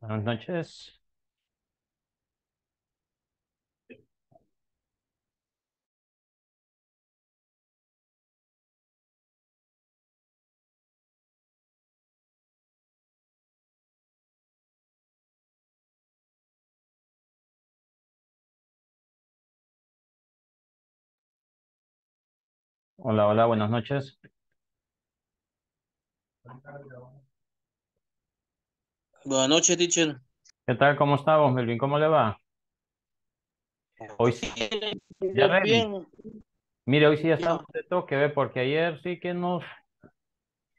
Buenas noches. Hola, hola, buenas noches. Buenas noches, teacher. ¿Qué tal? ¿Cómo estamos, Melvin? ¿Cómo le va? Hoy sí. Ya bien. Mire, hoy sí ya estamos de toque, ¿ve? Porque ayer sí que nos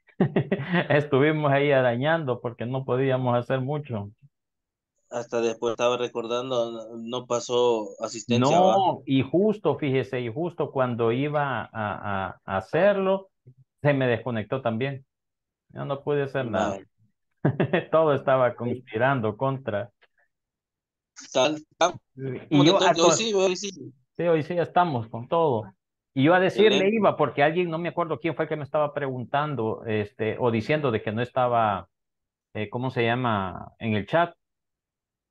estuvimos ahí arañando porque no podíamos hacer mucho. Hasta después estaba recordando, no pasó asistencia. No, y justo, fíjese, y justo cuando iba a, hacerlo, se me desconectó también. Ya no pude hacer nada. Todo estaba conspirando contra. yo, hoy sí, hoy sí. ya estamos con todo. Y yo a decirle iba, porque alguien, no me acuerdo quién fue que me estaba preguntando, este, o diciendo de que no estaba, eh, ¿cómo se llama? En el chat.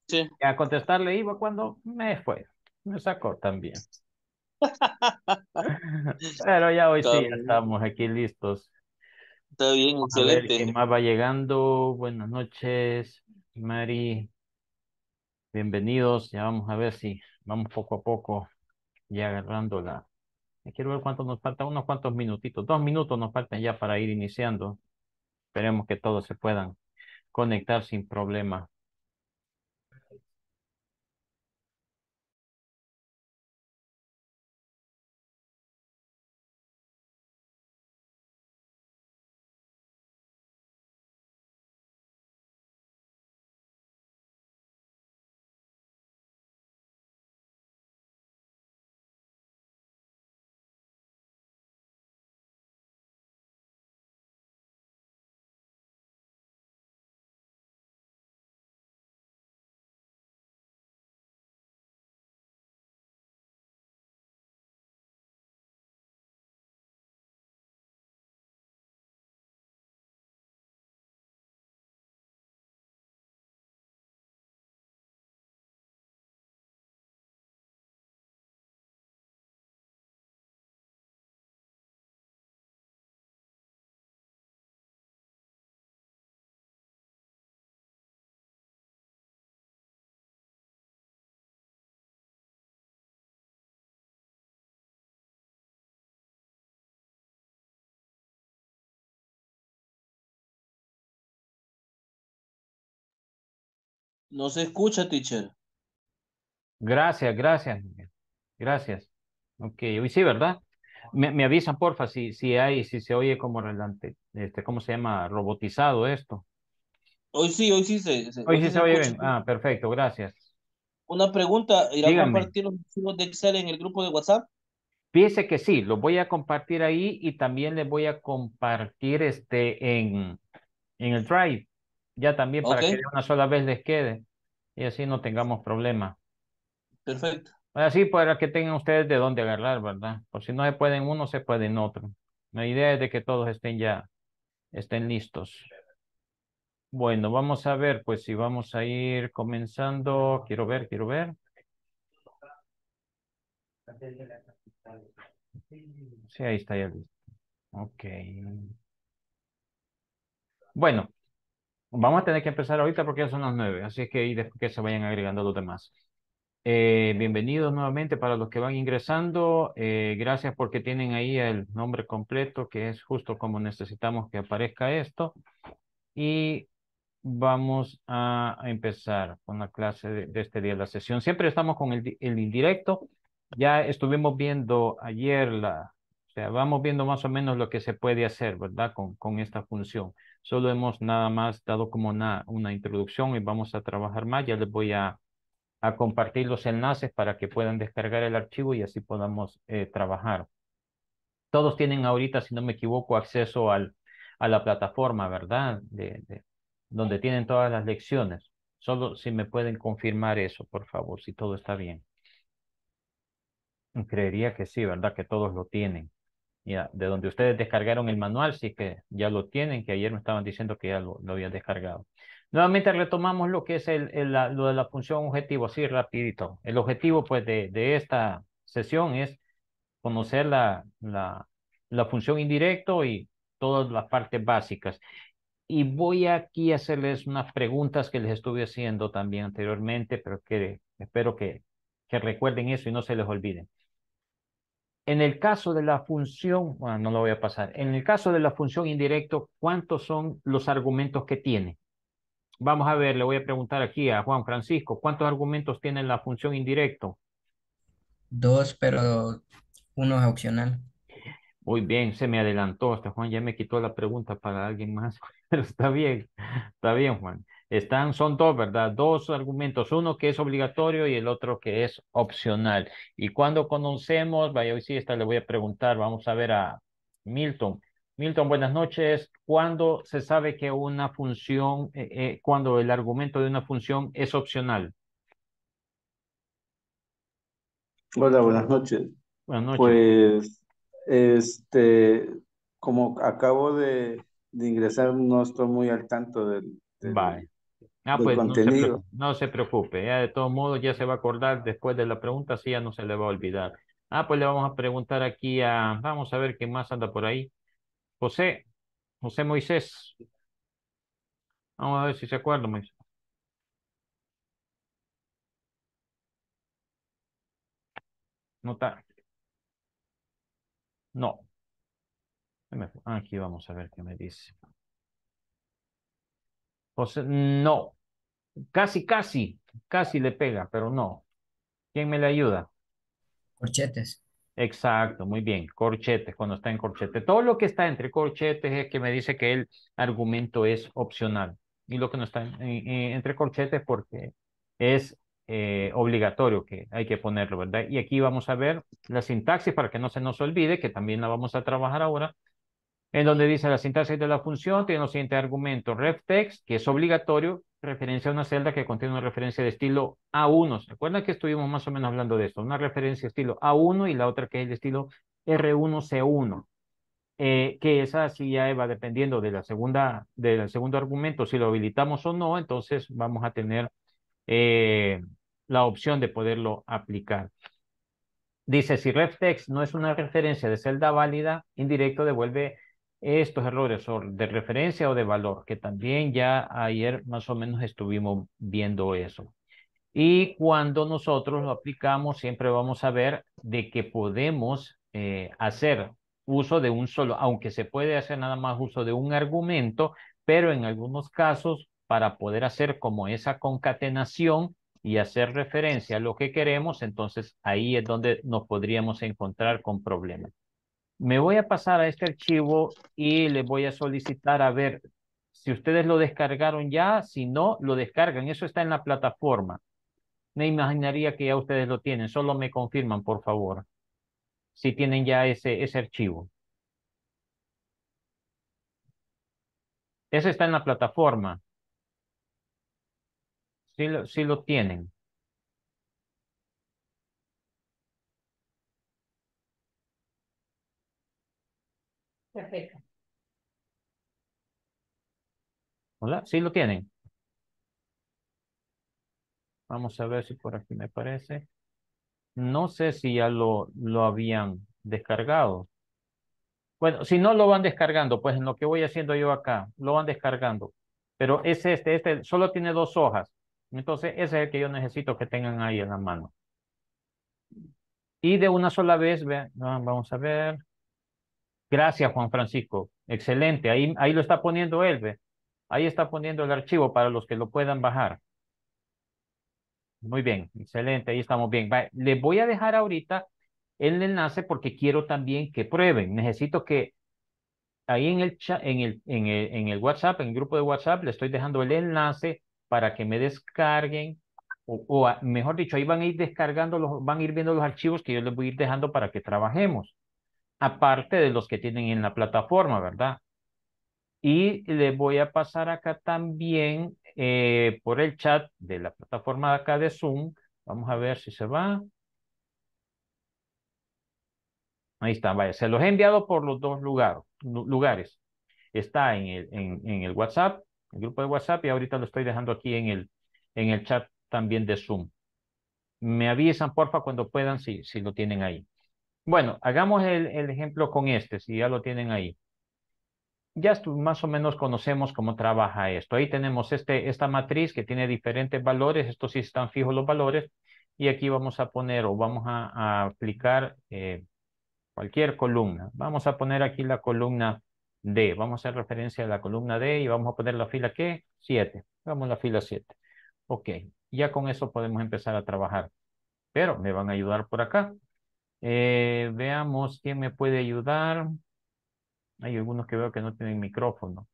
Sí. a contestarle iba cuando me fue, me sacó también. Pero ya hoy sí, estamos aquí listos. Está bien, A ver, qué más va llegando? Buenas noches, Mari. Bienvenidos. Ya vamos a ver si vamos poco a poco ya agarrándola. la. Quiero ver cuánto nos falta, unos cuantos minutitos. Dos minutos nos faltan ya para ir iniciando. Esperemos que todos se puedan conectar sin problema. No se escucha, teacher. Gracias, gracias. Gracias. Ok, hoy sí, ¿verdad? Me, avisan, porfa, si, hay, si se oye como relante, este, ¿cómo se llama? Robotizado esto. Hoy sí, hoy sí se. hoy sí se, oye bien. Ah, perfecto, gracias. Una pregunta, ¿irá a compartir los archivos de Excel en el grupo de WhatsApp? Piense que sí, los voy a compartir ahí y también les voy a compartir este en, en el Drive. Ya también para que una sola vez les quede y así no tengamos problema. Perfecto. Así para que tengan ustedes de dónde agarrar, ¿verdad? Por si no se pueden uno, se pueden otro. La idea es de que todos estén ya, estén listos. Bueno, vamos a ver, pues si vamos a ir comenzando. Quiero ver, quiero ver. Sí, ahí está ya listo. Ok. Bueno, vamos a tener que empezar ahorita porque ya son las nueve, así es que ahí después que se vayan agregando los demás. Eh, bienvenidos nuevamente para los que van ingresando. Eh, gracias porque tienen ahí el nombre completo, que es justo como necesitamos que aparezca esto. Y vamos a, empezar con la clase de, este día, la sesión. Siempre estamos con el, el indirecto. Ya estuvimos viendo ayer la, o sea, vamos viendo más o menos lo que se puede hacer, ¿verdad? Con, con esta función. Solo hemos nada más dado como una, introducción y vamos a trabajar más. Ya les voy a, compartir los enlaces para que puedan descargar el archivo y así podamos eh, trabajar. Todos tienen ahorita, si no me equivoco, acceso al, a la plataforma, ¿verdad? de, donde tienen todas las lecciones. Solo si me pueden confirmar eso, por favor, si todo está bien. Creería que sí, ¿verdad? Que todos lo tienen de donde ustedes descargaron el manual, sí que ya lo tienen, que ayer me estaban diciendo que ya lo, habían descargado. Nuevamente retomamos lo que es el, lo de la función objetivo, así rapidito. El objetivo pues de, de esta sesión es conocer la, la, la función indirecto y todas las partes básicas. Y voy aquí a hacerles unas preguntas que les estuve haciendo también anteriormente, pero que espero que, que recuerden eso y no se les olviden. En el caso de la función, bueno, no lo voy a pasar. En el caso de la función indirecto, ¿cuántos son los argumentos que tiene? Vamos a ver, le voy a preguntar aquí a Juan Francisco, ¿cuántos argumentos tiene la función indirecto? Dos, pero uno es opcional. Muy bien, se me adelantó hasta Juan, ya me quitó la pregunta para alguien más, pero está bien, está bien Juan. Están, son dos, ¿verdad? Dos argumentos, uno que es obligatorio y el otro que es opcional. Y cuando conocemos, vaya, hoy sí, esta le voy a preguntar, vamos a ver a Milton. Milton, buenas noches. ¿Cuándo se sabe que una función, eh, eh, cuando el argumento de una función es opcional? Hola, buenas noches. Buenas noches. Pues, este, como acabo de, ingresar, no estoy muy al tanto del, del, Ah, pues no se, preocupe, ya de todos modos ya se va a acordar después de la pregunta, así ya no se le va a olvidar. Ah, pues le vamos a preguntar aquí a, vamos a ver qué más anda por ahí. José, José Moisés. Vamos a ver si se acuerda, Moisés. No está. No. Ah, aquí vamos a ver qué me dice. José, no, Casi, casi, casi le pega, pero no. ¿Quién me le ayuda? Corchetes. Exacto, muy bien. Corchetes, cuando está en corchete. Todo lo que está entre corchetes es que me dice que el argumento es opcional. Y lo que no está entre corchetes porque es eh, obligatorio que hay que ponerlo, ¿verdad? Y aquí vamos a ver la sintaxis para que no se nos olvide, que también la vamos a trabajar ahora, en donde dice la sintaxis de la función tiene los siguientes argumentos. RefText, que es obligatorio, referencia a una celda que contiene una referencia de estilo A1. ¿Se acuerdan que estuvimos más o menos hablando de esto? Una referencia de estilo A1 y la otra que es el estilo R1C1. Eh, que esa sí ya va dependiendo de la segunda, del segundo argumento, si lo habilitamos o no, entonces vamos a tener eh, la opción de poderlo aplicar. Dice, si RefText no es una referencia de celda válida, indirecto devuelve estos errores son de referencia o de valor, que también ya ayer más o menos estuvimos viendo eso. Y cuando nosotros lo aplicamos, siempre vamos a ver de que podemos eh, hacer uso de un solo, aunque se puede hacer nada más uso de un argumento, pero en algunos casos, para poder hacer como esa concatenación y hacer referencia a lo que queremos, entonces ahí es donde nos podríamos encontrar con problemas. Me voy a pasar a este archivo y les voy a solicitar a ver si ustedes lo descargaron ya, si no, lo descargan. Eso está en la plataforma. Me imaginaría que ya ustedes lo tienen. Solo me confirman, por favor, si tienen ya ese, ese archivo. Ese está en la plataforma. Sí, sí lo tienen. Perfecto. Hola, ¿sí lo tienen? Vamos a ver si por aquí me parece. No sé si ya lo, lo habían descargado. Bueno, si no lo van descargando, pues en lo que voy haciendo yo acá, lo van descargando. Pero es este, este solo tiene dos hojas. Entonces, ese es el que yo necesito que tengan ahí en la mano. Y de una sola vez, vean, ah, vamos a ver. Gracias, Juan Francisco. Excelente. Ahí, ahí lo está poniendo él. Ahí está poniendo el archivo para los que lo puedan bajar. Muy bien, excelente. Ahí estamos bien. Le les voy a dejar ahorita el enlace porque quiero también que prueben. Necesito que ahí en el, en el, en el, WhatsApp, en el grupo de WhatsApp, le estoy dejando el enlace para que me descarguen o, o, mejor dicho, ahí van a ir descargando, los, van a ir viendo los archivos que yo les voy a ir dejando para que trabajemos aparte de los que tienen en la plataforma, ¿verdad? Y le voy a pasar acá también eh, por el chat de la plataforma de acá de Zoom. Vamos a ver si se va. Ahí está, vaya, se los he enviado por los dos lugares. Está en el, WhatsApp, el grupo de WhatsApp, y ahorita lo estoy dejando aquí en el, en el chat también de Zoom. Me avisan, porfa, cuando puedan, si lo tienen ahí. Bueno, hagamos el, ejemplo con este, si ya lo tienen ahí ya más o menos conocemos cómo trabaja esto. Ahí tenemos este, esta matriz que tiene diferentes valores. Estos sí están fijos los valores. Y aquí vamos a poner o vamos a, aplicar eh, cualquier columna. Vamos a poner aquí la columna D. Vamos a hacer referencia a la columna D y vamos a poner la fila ¿qué? 7. Vamos a la fila 7. Ok. Ya con eso podemos empezar a trabajar. Pero me van a ayudar por acá. Eh, veamos quién me puede ayudar. Hay algunos que veo que no tienen micrófono.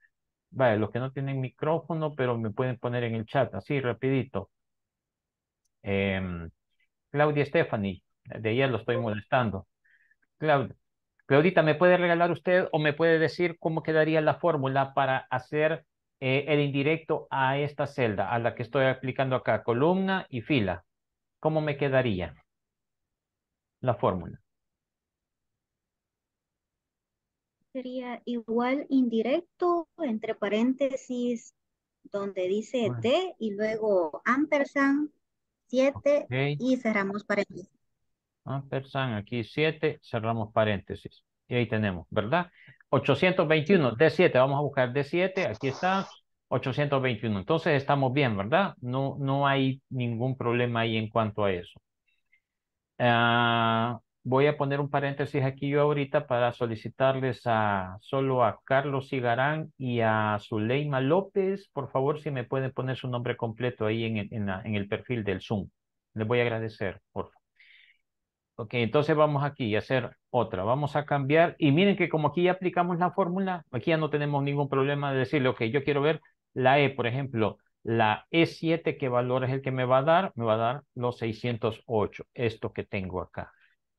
Vale, los que no tienen micrófono, pero me pueden poner en el chat, así rapidito. Em, Claudia Stephanie, de ayer lo estoy molestando. Claudia, Claudita, ¿me puede regalar usted o me puede decir cómo quedaría la fórmula para hacer eh, el indirecto a esta celda, a la que estoy aplicando acá, columna y fila? ¿Cómo me quedaría? la fórmula? Sería igual indirecto, entre paréntesis, donde dice D y luego ampersand 7 y cerramos paréntesis. Ampersand aquí 7, cerramos paréntesis. Y ahí tenemos, ¿verdad? 821, D7, vamos a buscar D7, aquí está, 821. Entonces estamos bien, ¿verdad? No, no hay ningún problema ahí en cuanto a eso. Ah, voy a poner un paréntesis aquí yo ahorita para solicitarles a solo a Carlos Cigarán y a Zuleima López, por favor, si me pueden poner su nombre completo ahí en, en el perfil del Zoom. Les voy a agradecer, por favor. Ok, entonces vamos aquí a hacer otra. Vamos a cambiar. Y miren que como aquí ya aplicamos la fórmula, aquí ya no tenemos ningún problema de decirle, ok, yo quiero ver la E, por ejemplo, la E7, ¿qué valor es el que me va a dar? Me va a dar los 608, esto que tengo acá,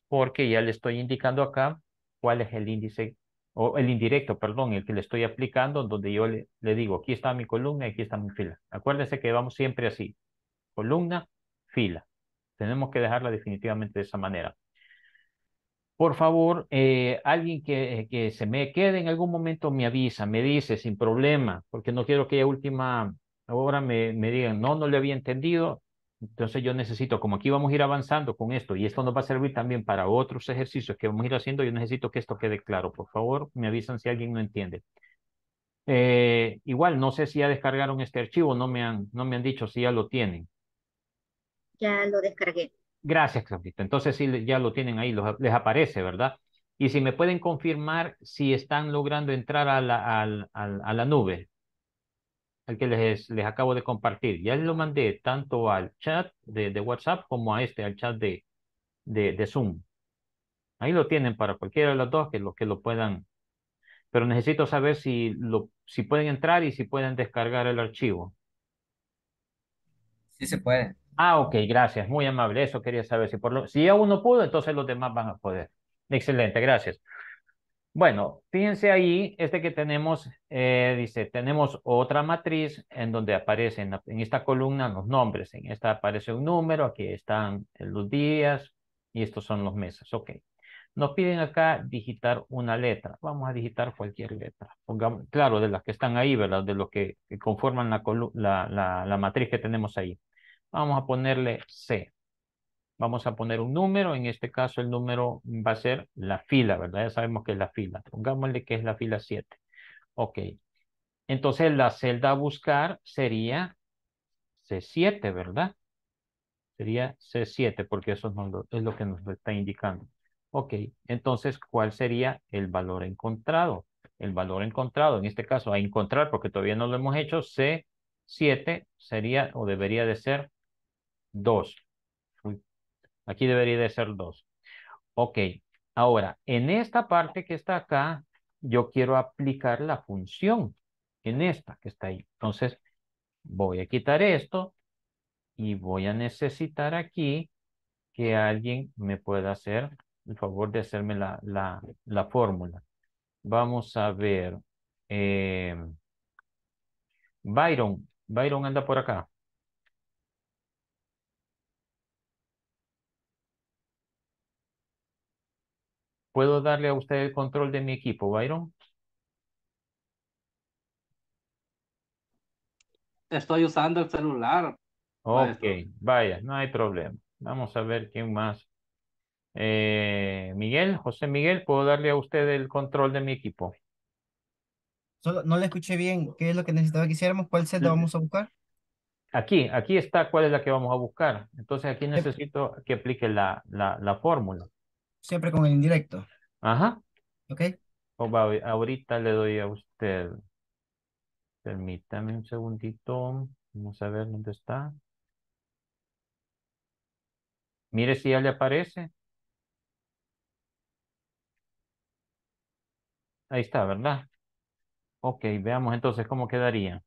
porque ya le estoy indicando acá cuál es el índice, o el indirecto, perdón, el que le estoy aplicando, donde yo le, digo, aquí está mi columna, y aquí está mi fila. Acuérdense que vamos siempre así, columna, fila. Tenemos que dejarla definitivamente de esa manera por favor, eh, alguien que, eh, que, se me quede en algún momento me avisa, me dice sin problema, porque no quiero que haya última ahora me, me digan, no, no le había entendido, entonces yo necesito, como aquí vamos a ir avanzando con esto y esto nos va a servir también para otros ejercicios que vamos a ir haciendo, yo necesito que esto quede claro. Por favor, me avisan si alguien no entiende. Eh, igual, no sé si ya descargaron este archivo, no me, han, no me han dicho si ya lo tienen. Ya lo descargué. Gracias, Claudita. Entonces sí, ya lo tienen ahí, les aparece, ¿verdad? Y si me pueden confirmar si están logrando entrar a la, a la nube al que les, les acabo de compartir. Ya lo mandé tanto al chat de, WhatsApp como a este, al chat de, de, Zoom. Ahí lo tienen para cualquiera de los dos que lo, que lo puedan. Pero necesito saber si, lo, si pueden entrar y si pueden descargar el archivo. Sí se puede. Ah, ok, gracias. Muy amable. Eso quería saber. Si, por lo, si ya uno pudo, entonces los demás van a poder. Excelente, gracias. Bueno, fíjense ahí, este que tenemos, eh, dice, tenemos otra matriz en donde aparecen en esta columna los nombres. En esta aparece un número, aquí están los días y estos son los meses. Ok. Nos piden acá digitar una letra. Vamos a digitar cualquier letra. claro, de las que están ahí, ¿verdad? De lo que, conforman la matriz que tenemos ahí. Vamos a ponerle C. Vamos a poner un número, en este caso el número va a ser la fila, ¿verdad? Ya sabemos que es la fila. Pongámosle que es la fila 7. Ok. Entonces la celda a buscar sería C7, ¿verdad? Sería C7 porque eso es lo que nos está indicando. Ok, entonces, ¿cuál sería el valor encontrado? El valor encontrado, en este caso, a encontrar, porque todavía no lo hemos hecho, C7 sería o debería de ser 2. Aquí debería de ser dos, Ok, ahora, en esta parte que está acá, yo quiero aplicar la función en esta que está ahí. Entonces, voy a quitar esto y voy a necesitar aquí que alguien me pueda hacer el favor de hacerme la, la, la fórmula. Vamos a ver. Eh, Byron, Byron anda por acá. ¿Puedo darle a usted el control de mi equipo, Byron? Estoy usando el celular. Ok, vaya, no hay problema. Vamos a ver quién más. Eh, Miguel, José Miguel, ¿puedo darle a usted el control de mi equipo? no le escuché bien. ¿Qué es lo que necesitaba que hiciéramos? ¿Cuál set la vamos a buscar? Aquí, aquí está cuál es la que vamos a buscar. Entonces aquí em, necesito que aplique la, la fórmula siempre con el indirecto. Ajá. ¿Ok? ahorita le doy a usted. Permítame un segundito. Vamos a ver dónde está. Mire si ya le aparece. Ahí está, ¿verdad? Ok, veamos entonces cómo quedaría.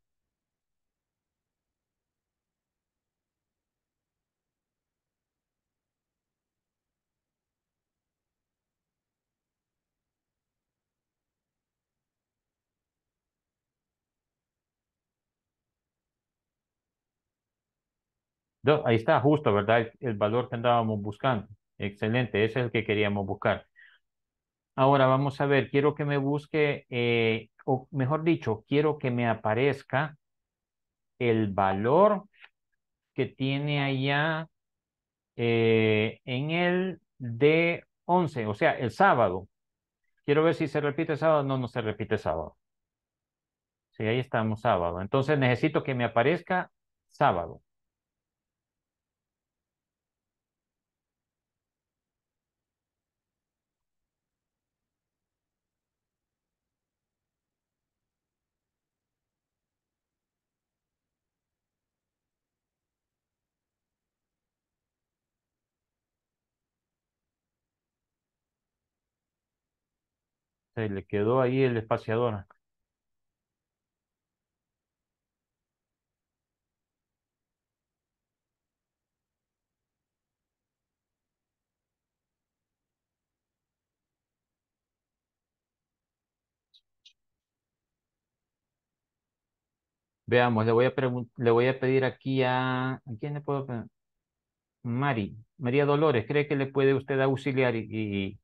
ahí está, justo, ¿verdad? El, valor que andábamos buscando. Excelente, ese es el que queríamos buscar. Ahora vamos a ver, quiero que me busque, eh, o mejor dicho, quiero que me aparezca el valor que tiene allá eh, en el D11, o sea, el sábado. Quiero ver si se repite sábado. No, no se repite sábado. Sí, ahí estamos sábado. Entonces necesito que me aparezca sábado. Se le quedó ahí el espaciador. Veamos, le voy a le voy a pedir aquí a ¿a quién le puedo pedir? Mari, María Dolores, ¿cree que le puede usted auxiliar y,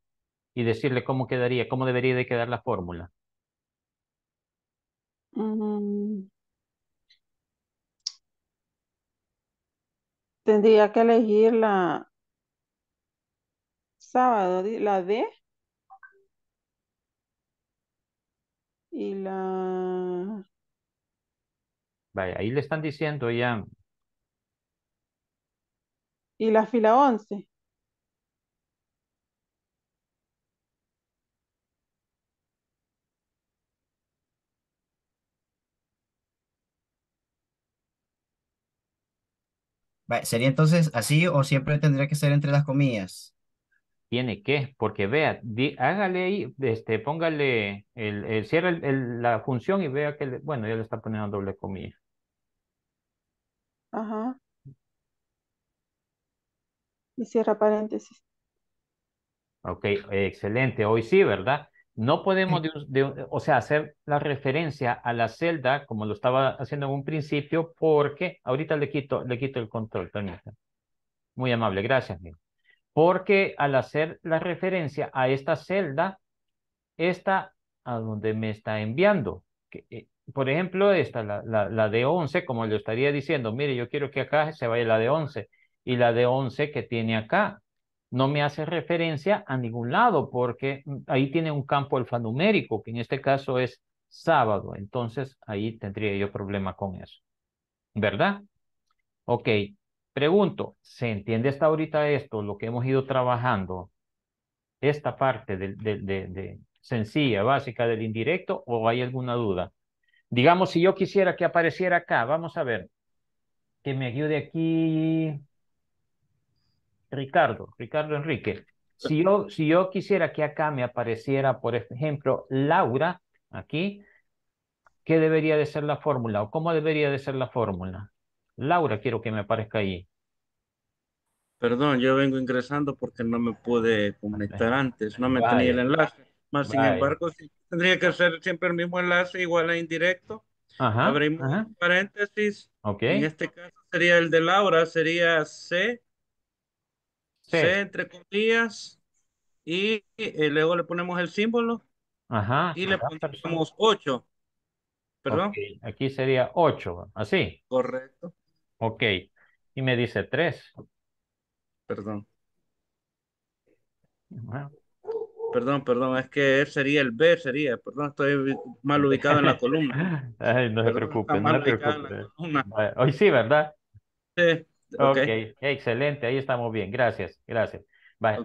y decirle cómo quedaría, cómo debería de quedar la fórmula? Mm. Tendría que elegir la sábado, la D y la... Vaya, ahí le están diciendo ya. Y la fila once? ¿Sería entonces así o siempre tendría que ser entre las comillas? Tiene que, porque vea, hágale ahí, este, póngale, el, cierra la función y vea que, bueno, ya le está poniendo doble comilla. Ajá. Y cierra paréntesis. Ok, excelente. Hoy sí, ¿verdad? No podemos, o sea, hacer la referencia a la celda como lo estaba haciendo en un principio, porque ahorita le quito, le quito el control, Muy amable, gracias. Porque al hacer la referencia a esta celda, esta a donde me está enviando. Que, eh, por ejemplo, esta, la, la de 11, como le estaría diciendo, mire, yo quiero que acá se vaya la de 11 y la de 11 que tiene acá no me hace referencia a ningún lado porque mm, ahí tiene un campo alfanumérico, que en este caso es sábado. Entonces ahí tendría yo problema con eso. ¿Verdad? Ok, pregunto, ¿se entiende hasta ahorita esto, lo que hemos ido trabajando? Esta parte sencilla, básica del indirecto, o hay alguna duda? Digamos, si yo quisiera que apareciera acá, vamos a ver, que me ayude aquí Ricardo, Ricardo Enrique. Si yo, si yo quisiera que acá me apareciera, por ejemplo, Laura, aquí, ¿qué debería de ser la fórmula o cómo debería de ser la fórmula? Laura, quiero que me aparezca ahí. Perdón, yo vengo ingresando porque no me pude conectar antes, no me tenía el enlace. Más sin embargo, tendría que ser siempre el mismo enlace, igual a indirecto. Ajá, Abrimos paréntesis. Okay. En este caso sería el de Laura, sería C entre comillas. Y, eh, luego le ponemos el símbolo. Ajá. Y le ponemos 8. Perdón. Aquí sería 8, así. Correcto. Ok. Y me dice 3. Perdón. Perdón, perdón, es que sería el B, sería, perdón, estoy mal ubicado en la columna. no se preocupe, no se preocupe. Hoy sí, ¿verdad? Sí. Okay. ok, excelente, ahí estamos bien, gracias, gracias.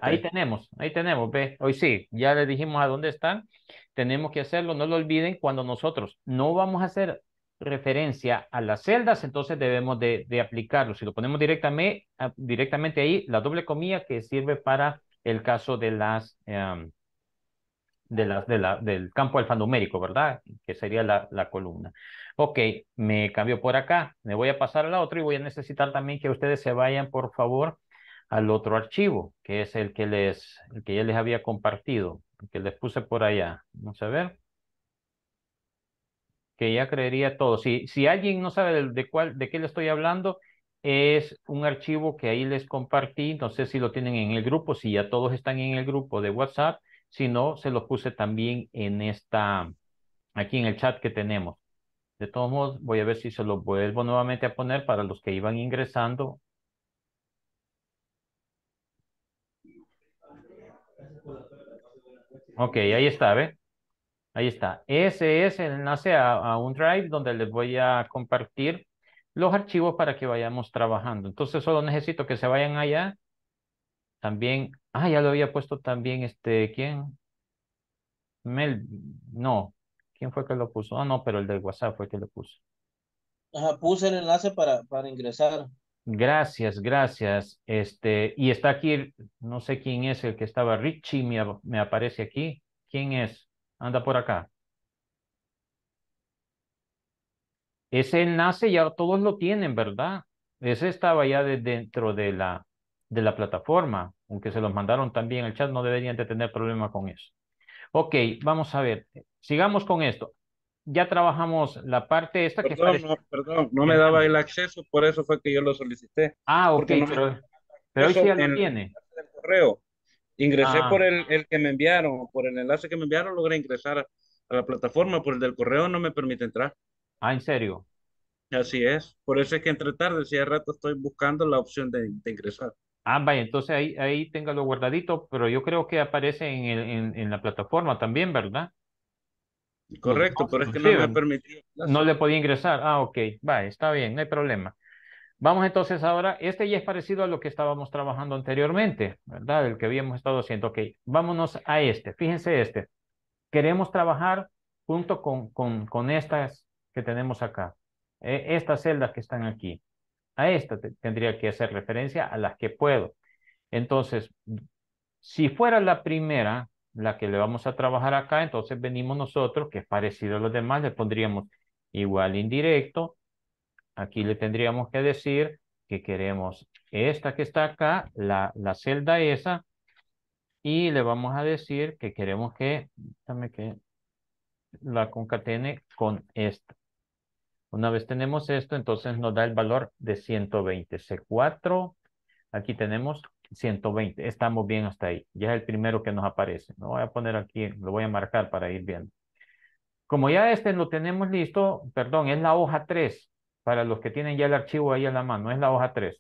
ahí tenemos, ahí tenemos, ve, hoy sí, ya les dijimos a dónde están, tenemos que hacerlo, no lo olviden, cuando nosotros no vamos a hacer referencia a las celdas, entonces debemos de, aplicarlo. Si lo ponemos directamente, ah, directamente ahí, la doble comilla que sirve para el caso de las, em, de del campo alfanumérico, ¿verdad? Que sería la, columna. Ok, me cambio por acá, me voy a pasar a la otra y voy a necesitar también que ustedes se vayan, por favor, al otro archivo, que es el que, les, el que ya les había compartido, que les puse por allá. Vamos a ver. Que ya creería todo. Si, si alguien no sabe cuál, de qué le estoy hablando, es un archivo que ahí les compartí. No sé si lo tienen en el grupo, si ya todos están en el grupo de WhatsApp si no, se los puse también en esta, aquí en el chat que tenemos. De todos modos, voy a ver si se los vuelvo nuevamente a poner para los que iban ingresando. Ok, ahí está, ¿ve? Ahí está. Ese es el enlace a, a un drive donde les voy a compartir los archivos para que vayamos trabajando. Entonces solo necesito que se vayan allá también, ah, ya lo había puesto también este, ¿quién? Mel, no, ¿quién fue que lo puso? Ah, no, pero el del WhatsApp fue que lo puso. Ajá, puse el enlace para, para ingresar. Gracias, gracias. Este, y está aquí, no sé quién es el que estaba, Richie me, me aparece aquí. ¿Quién es? Anda por acá. Ese enlace ya todos lo tienen, ¿verdad? Ese estaba ya de dentro de la, de la plataforma, aunque se los mandaron también el chat, no deberían de tener problema con eso. Ok, vamos a ver, sigamos con esto. Ya trabajamos la parte esta que parece... Perdón, no me daba el acceso, por eso fue que yo lo solicité. Ah, ok, pero, hoy sí ya lo tiene. Ingresé ah. por el, que me enviaron, por el enlace que me enviaron, logré ingresar a, la plataforma, por el del correo no me permite entrar. Ah, ¿en serio? Así es, por eso es que entre tarde, si hace rato estoy buscando la opción de ingresar. Ah, vaya, entonces ahí, ahí téngalo guardadito, pero yo creo que aparece en, el, en, la plataforma también, ¿verdad? Correcto, pero es que no me ha permitido. No le podía ingresar. Ah, ok, va, está bien, no hay problema. Vamos entonces ahora, este ya es parecido a lo que estábamos trabajando anteriormente, ¿verdad? El que habíamos estado haciendo. Ok, vámonos a este, fíjense este. Queremos trabajar junto con, con, con estas que tenemos acá, eh, estas celdas que están aquí a esta tendría que hacer referencia a las que puedo. Entonces, si fuera la primera, la que le vamos a trabajar acá, entonces venimos nosotros, que es parecido a los demás, le pondríamos igual indirecto. Aquí le tendríamos que decir que queremos esta que está acá, la, la celda esa, y le vamos a decir que queremos que, que la concatene con esta. Una vez tenemos esto, entonces nos da el valor de 120. C4, aquí tenemos 120. Estamos bien hasta ahí. Ya es el primero que nos aparece. Lo voy a poner aquí, lo voy a marcar para ir viendo. Como ya este lo tenemos listo, perdón, es la hoja 3. Para los que tienen ya el archivo ahí a la mano, es la hoja 3.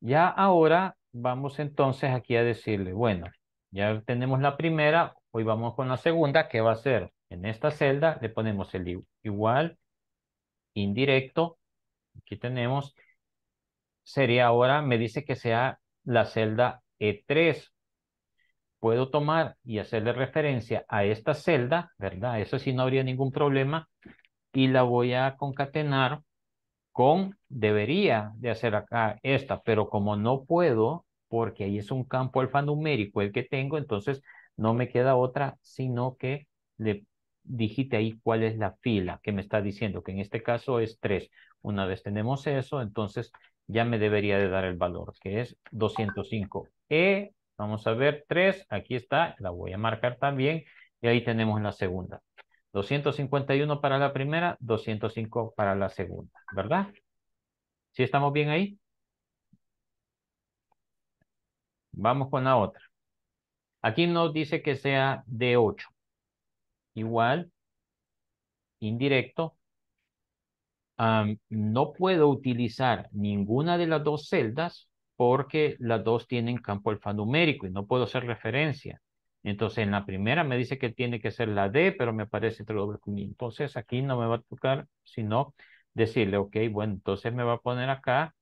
Ya ahora vamos entonces aquí a decirle, bueno, ya tenemos la primera, hoy vamos con la segunda, que va a ser en esta celda le ponemos el igual indirecto. Aquí tenemos. Sería ahora, me dice que sea la celda E3. Puedo tomar y hacerle referencia a esta celda, ¿verdad? Eso sí no habría ningún problema. Y la voy a concatenar con, debería de hacer acá esta, pero como no puedo, porque ahí es un campo alfanumérico el que tengo, entonces no me queda otra, sino que le digite ahí cuál es la fila que me está diciendo, que en este caso es 3. Una vez tenemos eso, entonces ya me debería de dar el valor, que es 205. E, vamos a ver, 3, aquí está, la voy a marcar también, y ahí tenemos la segunda. 251 para la primera, 205 para la segunda, ¿verdad? ¿Sí estamos bien ahí? Vamos con la otra. Aquí nos dice que sea de 8 igual, indirecto, no puedo utilizar ninguna de las dos celdas porque las dos tienen campo alfanumérico y no puedo hacer referencia. Entonces en la primera me dice que tiene que ser la D, pero me aparece entre doble comillas. Entonces aquí no me va a tocar, sino decirle, ok, bueno, entonces me va a poner acá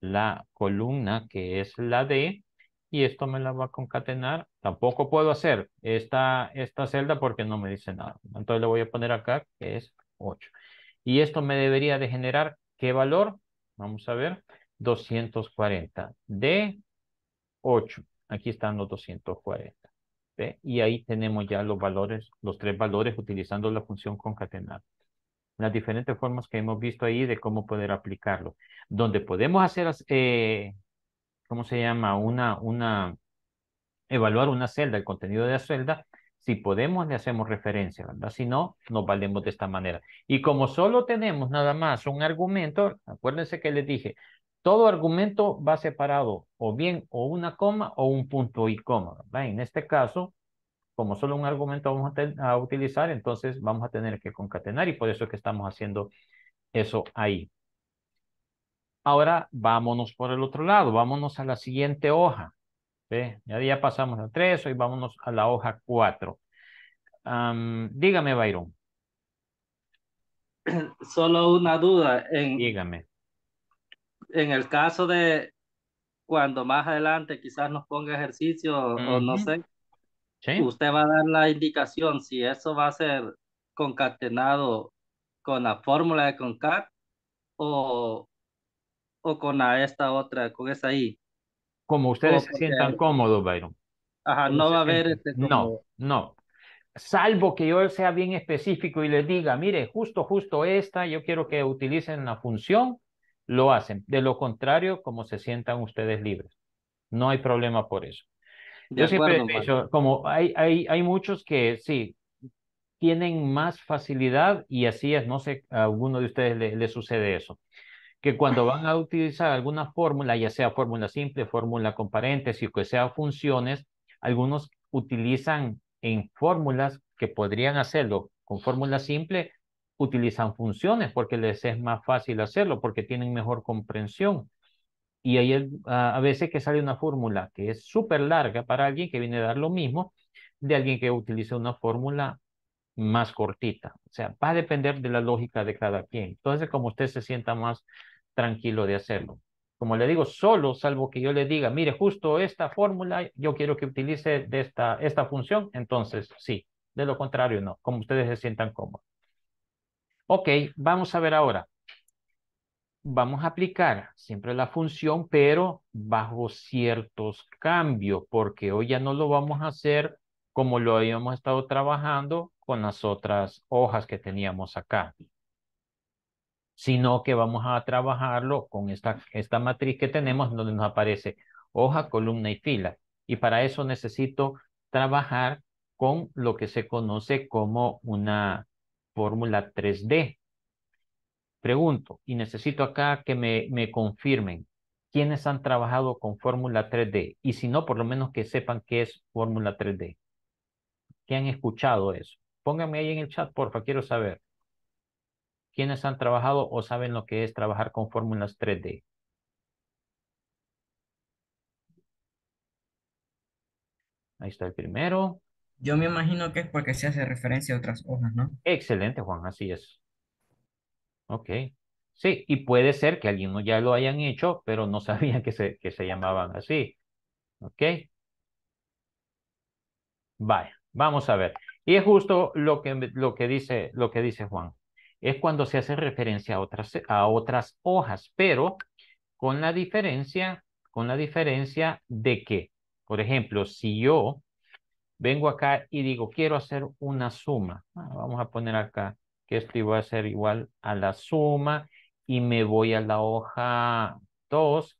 la columna que es la D y esto me la va a concatenar Tampoco puedo hacer esta, esta celda porque no me dice nada. Entonces le voy a poner acá que es 8. Y esto me debería de generar ¿qué valor? Vamos a ver, 240 de 8. Aquí están los 240. ¿ve? Y ahí tenemos ya los valores, los tres valores utilizando la función concatenar. Las diferentes formas que hemos visto ahí de cómo poder aplicarlo. Donde podemos hacer, eh, ¿cómo se llama? Una, una, evaluar una celda, el contenido de la celda, si podemos, le hacemos referencia, ¿verdad? Si no, nos valemos de esta manera. Y como solo tenemos nada más un argumento, acuérdense que les dije, todo argumento va separado o bien o una coma o un punto y coma, ¿verdad? En este caso, como solo un argumento vamos a, a utilizar, entonces vamos a tener que concatenar y por eso es que estamos haciendo eso ahí. Ahora vámonos por el otro lado, vámonos a la siguiente hoja. Ya, ya pasamos a tres, hoy vámonos a la hoja cuatro. dígame, Bayron. Solo una duda. En, dígame. En el caso de cuando más adelante quizás nos ponga ejercicio o no sé, usted va a dar la indicación si eso va a ser concatenado con la fórmula de concat o, o con esta otra, con esa I como ustedes se sientan cómodos, Byron. Ajá, no, va a haber... Este, no, no. Salvo que yo sea bien específico y les diga, mire, justo, justo esta, yo quiero que utilicen la función, lo hacen. De lo contrario, como se sientan ustedes libres. No hay problema por eso. yo siempre he dicho, como hay, hay, hay muchos que sí, tienen más facilidad y así es, no sé, a alguno de ustedes le, le sucede eso que cuando van a utilizar alguna fórmula, ya sea fórmula simple, fórmula con paréntesis, o que sea funciones, algunos utilizan en fórmulas que podrían hacerlo con fórmula simple, utilizan funciones porque les es más fácil hacerlo, porque tienen mejor comprensión. Y ahí a, a veces que sale una fórmula que es súper larga para alguien que viene a dar lo mismo de alguien que utiliza una fórmula más cortita. O sea, va a depender de la lógica de cada quien. Entonces, como usted se sienta más tranquilo de hacerlo. Como le digo, solo salvo que yo le diga, mire, justo esta fórmula, yo quiero que utilice esta, esta función, entonces sí. De lo contrario, no, como ustedes se sientan cómodos. Ok, vamos a ver ahora. Vamos a aplicar siempre la función, pero bajo ciertos cambios, porque hoy ya no lo vamos a hacer como lo habíamos estado trabajando con las otras hojas que teníamos acá, sino que vamos a trabajarlo con esta, esta matriz que tenemos donde nos aparece hoja, columna y fila. Y para eso necesito trabajar con lo que se conoce como una fórmula 3D. Pregunto, y necesito acá que me, me confirmen, ¿quiénes han trabajado con fórmula 3D? Y si no, por lo menos que sepan qué es fórmula 3D. ¿Qué han escuchado eso? Pónganme ahí en el chat, porfa, quiero saber. ¿Quiénes han trabajado o saben lo que es trabajar con fórmulas 3D? Ahí está el primero. Yo me imagino que es porque se hace referencia a otras hojas, ¿no? Excelente, Juan, así es. Ok. Sí, y puede ser que algunos ya lo hayan hecho, pero no sabían que se, que se llamaban así. Ok. Vaya, vamos a ver. Y es justo lo que, lo que, dice, lo que dice Juan. Es cuando se hace referencia a otras, a otras hojas, pero con la diferencia, con la diferencia de que, por ejemplo, si yo vengo acá y digo, quiero hacer una suma. Ah, vamos a poner acá que esto iba a ser igual a la suma y me voy a la hoja 2,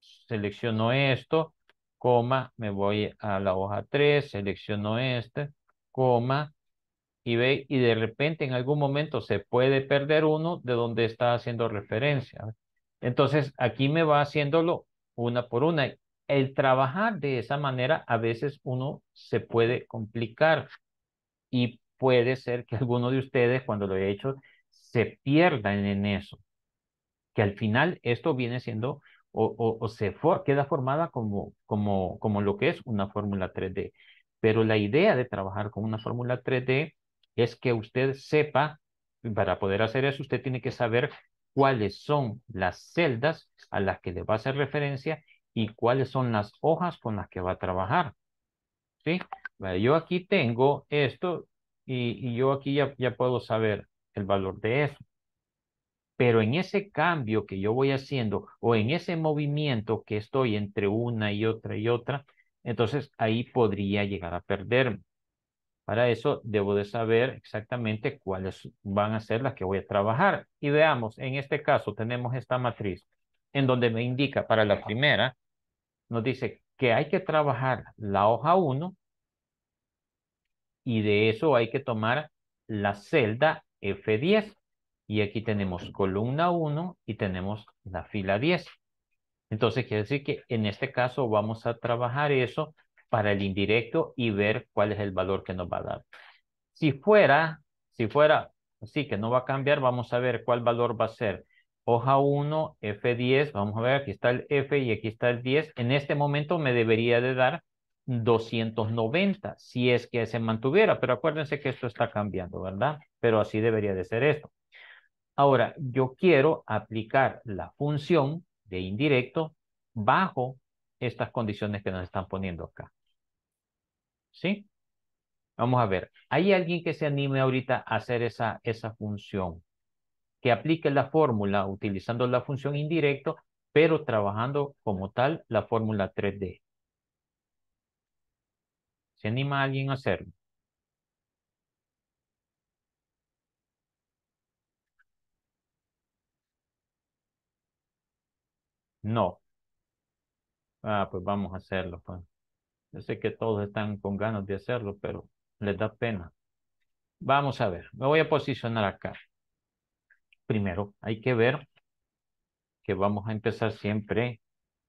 selecciono esto, coma, me voy a la hoja 3, selecciono este, coma, y ve, y de repente en algún momento se puede perder uno de donde está haciendo referencia. Entonces, aquí me va haciéndolo una por una. El trabajar de esa manera, a veces uno se puede complicar y puede ser que alguno de ustedes, cuando lo he hecho, se pierdan en eso. Que al final esto viene siendo o, se queda formada como, como, como lo que es una fórmula 3D. Pero la idea de trabajar con una fórmula 3D es que usted sepa, para poder hacer eso, usted tiene que saber cuáles son las celdas a las que le va a hacer referencia y cuáles son las hojas con las que va a trabajar. ¿Sí? Yo aquí tengo esto y, yo aquí ya puedo saber el valor de eso. Pero en ese cambio que yo voy haciendo o en ese movimiento que estoy entre una y otra y otra, entonces ahí podría llegar a perderme. Para eso debo de saber exactamente cuáles van a ser las que voy a trabajar. Y veamos, en este caso tenemos esta matriz en donde me indica para la primera, nos dice que hay que trabajar la hoja 1 y de eso hay que tomar la celda F10. Y aquí tenemos columna 1 y tenemos la fila 10. Entonces, quiere decir que en este caso vamos a trabajar eso para el indirecto y ver cuál es el valor que nos va a dar. Si fuera, si fuera, que no va a cambiar, vamos a ver cuál valor va a ser. Hoja 1, F10, vamos a ver, aquí está el F y aquí está el 10. En este momento me debería de dar 290, si es que se mantuviera, pero acuérdense que esto está cambiando, ¿verdad? Pero así debería de ser esto. Ahora, yo quiero aplicar la función indirecto bajo estas condiciones que nos están poniendo acá. ¿Sí? Vamos a ver, ¿hay alguien que se anime ahorita a hacer esa, esa función? Que aplique la fórmula utilizando la función indirecto, pero trabajando como tal la fórmula 3D. ¿Se anima alguien a hacerlo? No. Ah, pues vamos a hacerlo. Pues. Yo sé que todos están con ganas de hacerlo, pero les da pena. Vamos a ver, me voy a posicionar acá. Primero, hay que ver que vamos a empezar siempre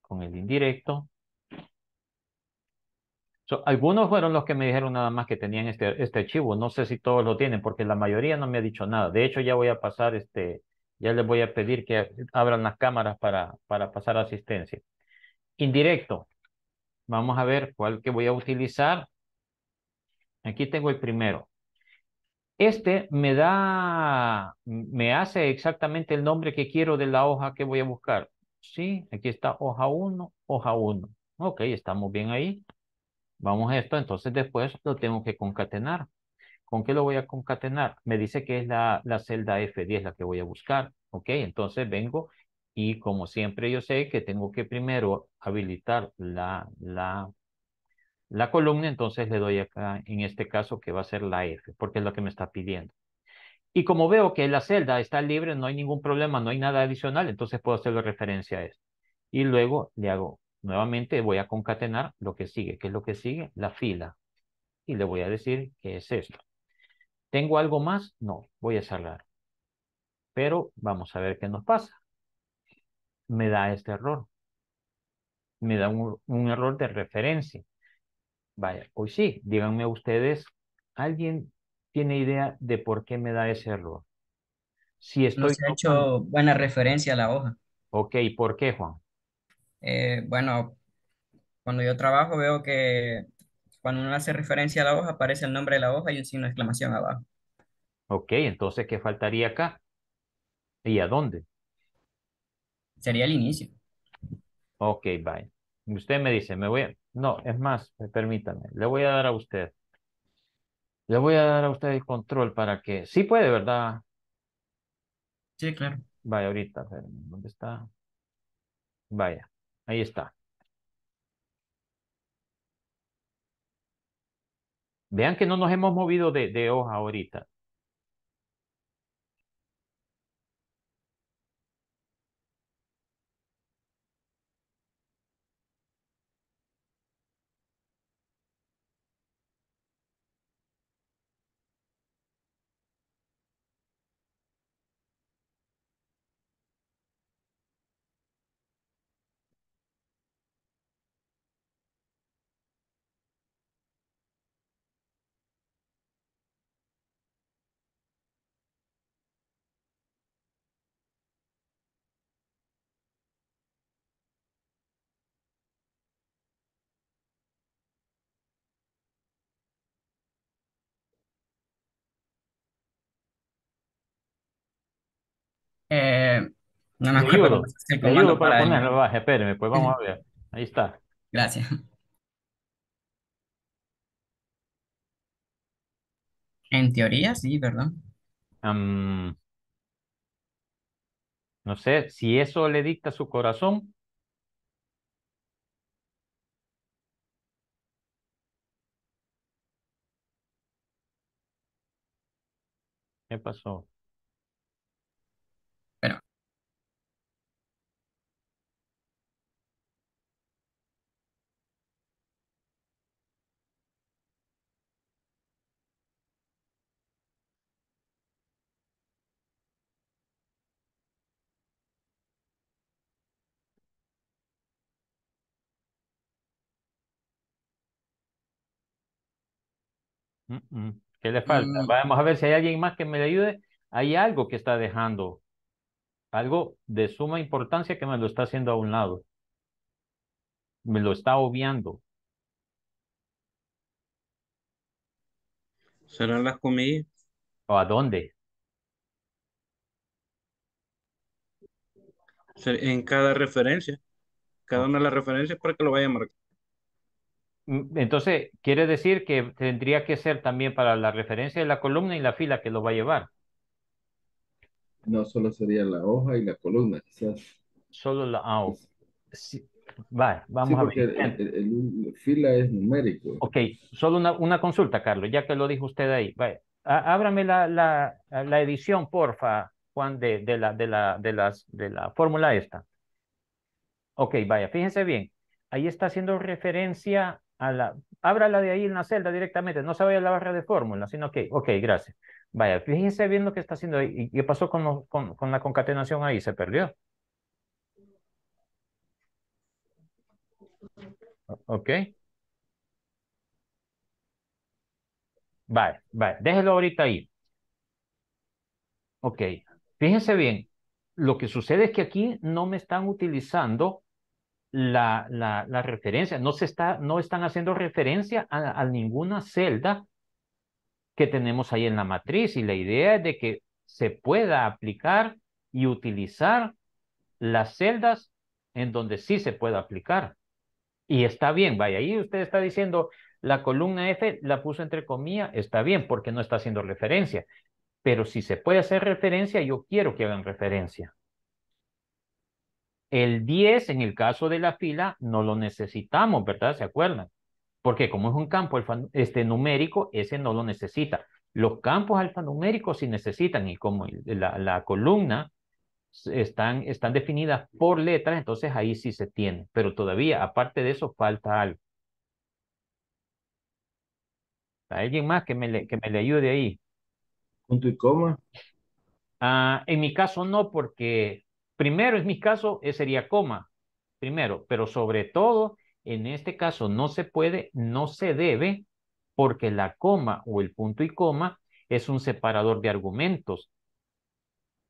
con el indirecto. So, algunos fueron los que me dijeron nada más que tenían este, este archivo. No sé si todos lo tienen, porque la mayoría no me ha dicho nada. De hecho, ya voy a pasar este, ya les voy a pedir que abran las cámaras para, para pasar asistencia. Indirecto. Vamos a ver cuál que voy a utilizar. Aquí tengo el primero. Este me da, me hace exactamente el nombre que quiero de la hoja que voy a buscar. Sí, aquí está hoja 1, hoja 1. Ok, estamos bien ahí. Vamos a esto, entonces después lo tengo que concatenar. ¿Con qué lo voy a concatenar? Me dice que es la, celda F10 la que voy a buscar, ¿ok? Entonces vengo y como siempre yo sé que tengo que primero habilitar la, la, la columna, entonces le doy acá, en este caso, que va a ser la F, porque es lo que me está pidiendo. Y como veo que la celda está libre, no hay ningún problema, no hay nada adicional, entonces puedo hacerle referencia a esto. Y luego le hago, nuevamente voy a concatenar lo que sigue. ¿Qué es lo que sigue? La fila. Y le voy a decir que es esto. ¿Tengo algo más? No, voy a cerrar. Pero vamos a ver qué nos pasa. Me da este error. Me da un, error de referencia. Vaya, hoy sí, díganme ustedes, ¿alguien tiene idea de por qué me da ese error? Si estoy... No se ha hecho buena referencia a la hoja. Ok, ¿por qué, Juan? Eh, bueno, cuando yo trabajo veo que cuando uno hace referencia a la hoja, aparece el nombre de la hoja y un signo de exclamación abajo. Ok, entonces, ¿qué faltaría acá? ¿Y a dónde? Sería el inicio. Ok, bye. Usted me dice, me voy a... No, es más, permítame, le voy a dar a usted. Le voy a dar a usted el control para que... Sí puede, ¿verdad? Sí, claro. Vaya, ahorita, ¿dónde está? Vaya, ahí está. Vean que no nos hemos movido de, hoja ahorita. No me ayudo, para, ponerlo, espérame, pues vamos a ver. Ahí está. Gracias. En teoría, sí, ¿verdad? no sé, si eso le dicta su corazón. ¿Qué pasó? ¿Qué le falta? Mm. Vamos a ver si hay alguien más que me ayude. Hay algo que está dejando, algo de suma importancia que me lo está haciendo a un lado. Me lo está obviando. ¿Serán las comillas? ¿O a dónde? En cada referencia. Cada una de las referencias para que lo vaya a marcar. Mm, entonces, quiere decir que tendría que ser también para la referencia de la columna y la fila que lo va a llevar. No, solo sería la hoja y la columna, quizás. Solo la hoja. Ah, sí. vamos a ver. fila es numérico. Ok, solo una, consulta, Carlos, ya que lo dijo usted ahí. Vaya, Ábrame la, la, la, edición, porfa, Juan, de, la, de, la, de, las, de la fórmula esta. Ok, vaya, fíjense bien. Ahí está haciendo referencia a la, ábrala de ahí en la celda directamente, no se vaya a la barra de fórmula, sino que, ok, gracias. Vaya, fíjense bien lo que está haciendo ahí. qué pasó con, la concatenación ahí? ¿Se perdió? Ok. Vale, vale, déjelo ahorita ahí. Ok, fíjense bien, lo que sucede es que aquí no me están utilizando la, referencia, no, se está, no están haciendo referencia a, a ninguna celda que tenemos ahí en la matriz y la idea es de que se pueda aplicar y utilizar las celdas en donde sí se pueda aplicar. Y está bien, vaya, ahí usted está diciendo la columna F la puso entre comillas, está bien porque no está haciendo referencia, pero si se puede hacer referencia, yo quiero que hagan referencia. El 10, en el caso de la fila, no lo necesitamos, ¿verdad? ¿Se acuerdan? Porque como es un campo este, numérico, ese no lo necesita. Los campos alfanuméricos sí necesitan, y como la, columna están, están definidas por letras, entonces ahí sí se tiene. Pero todavía, aparte de eso, falta algo. ¿Hay alguien más que me le, que me le ayude ahí? ¿Punto y coma? Ah, en mi caso no, porque Primero, en mi caso, eh, sería coma, primero, pero sobre todo, en este caso no se puede, no se debe, porque la coma o el punto y coma es un separador de argumentos.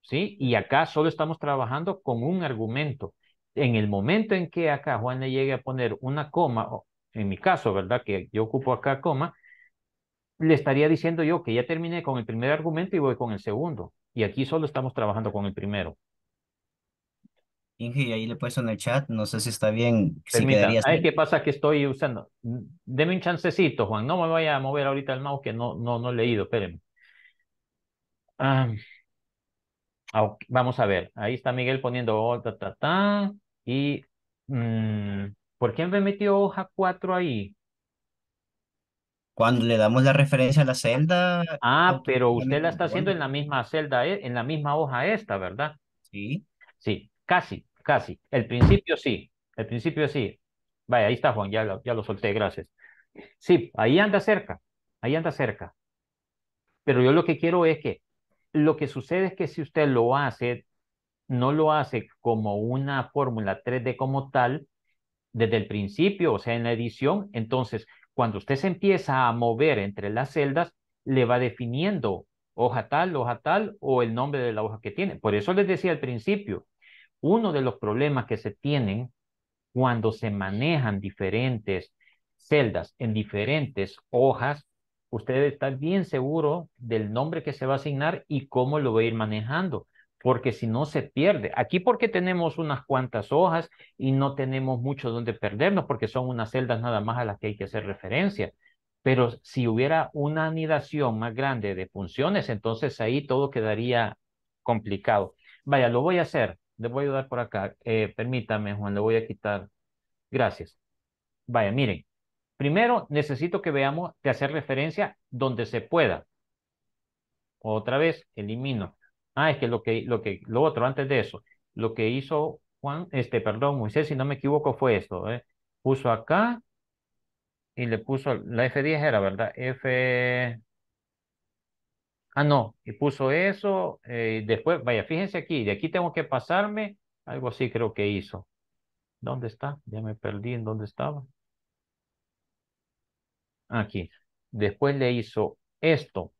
¿Sí? Y acá solo estamos trabajando con un argumento. En el momento en que acá Juan le llegue a poner una coma, en mi caso, ¿verdad? Que yo ocupo acá coma, le estaría diciendo yo que ya terminé con el primer argumento y voy con el segundo. Y aquí solo estamos trabajando con el primero. Inge, ahí le he puesto en el chat, no sé si está bien. ¿Qué pasa que estoy usando? Mm, deme un chancecito, Juan, no me vaya a mover ahorita el mouse que no, no, no he leído, espérenme. Ah, vamos a ver, ahí está Miguel poniendo oh, ta, y mm, ¿por qué me metió hoja 4 ahí? Cuando le damos la referencia a la celda. Ah, pero usted la está haciendo en la misma celda, eh, en la misma hoja esta, ¿verdad? Sí. Sí, Casi, casi. El principio sí, el principio sí. Vaya, ahí está Juan, ya lo, ya lo solté, gracias. Sí, ahí anda cerca, ahí anda cerca. Pero yo lo que quiero es que lo que sucede es que si usted lo hace, no lo hace como una fórmula 3D como tal, desde el principio, o sea, en la edición, entonces cuando usted se empieza a mover entre las celdas, le va definiendo hoja tal, hoja tal o el nombre de la hoja que tiene. Por eso les decía al principio, uno de los problemas que se tienen cuando se manejan diferentes celdas en diferentes hojas, usted está bien seguro del nombre que se va a asignar y cómo lo va a ir manejando, porque si no se pierde. Aquí porque tenemos unas cuantas hojas y no tenemos mucho donde perdernos, porque son unas celdas nada más a las que hay que hacer referencia. Pero si hubiera una anidación más grande de funciones, entonces ahí todo quedaría complicado. Vaya, lo voy a hacer le voy a ayudar por acá. Eh, permítame, Juan, le voy a quitar. Gracias. Vaya, miren. Primero, necesito que veamos de hacer referencia donde se pueda. Otra vez, elimino. Ah, es que lo que, lo que, lo otro, antes de eso, lo que hizo Juan, este, perdón, Moisés, si no me equivoco, fue esto. ¿eh? Puso acá y le puso, la F10 era, ¿verdad? F, Ah, no, y puso eso, eh, después, vaya, fíjense aquí, de aquí tengo que pasarme, algo así creo que hizo. ¿Dónde está? Ya me perdí en dónde estaba. Aquí. Después le hizo esto.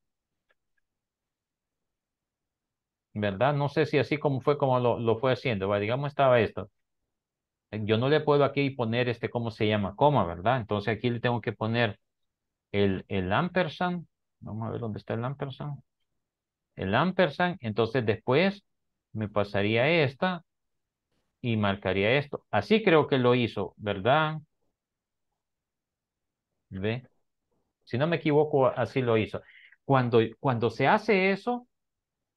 ¿Verdad? No sé si así como fue como lo, lo fue haciendo. ¿va? Digamos estaba esto. Yo no le puedo aquí poner este, ¿cómo se llama? Coma, ¿verdad? Entonces aquí le tengo que poner el, el ampersand Vamos a ver dónde está el ampersand. El ampersand, entonces después me pasaría esta y marcaría esto. Así creo que lo hizo, ¿verdad? ¿Ve? Si no me equivoco, así lo hizo. Cuando, cuando se hace eso,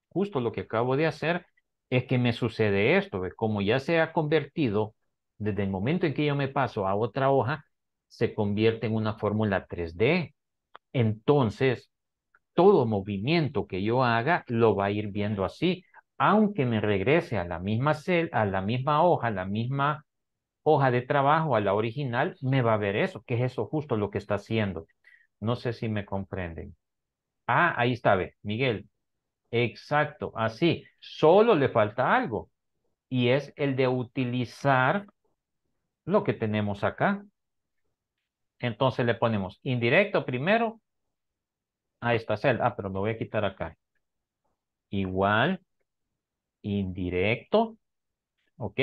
justo lo que acabo de hacer, es que me sucede esto. ¿ve? Como ya se ha convertido, desde el momento en que yo me paso a otra hoja, se convierte en una fórmula 3D. Entonces, todo movimiento que yo haga lo va a ir viendo así, aunque me regrese a la misma cel, a la misma hoja, a la misma hoja de trabajo, a la original, me va a ver eso, que es eso justo lo que está haciendo. No sé si me comprenden. Ah, ahí está, ve, Miguel. Exacto, así. Solo le falta algo y es el de utilizar lo que tenemos acá. Entonces le ponemos indirecto primero a esta celda. Ah, pero me voy a quitar acá. Igual, indirecto, ¿ok?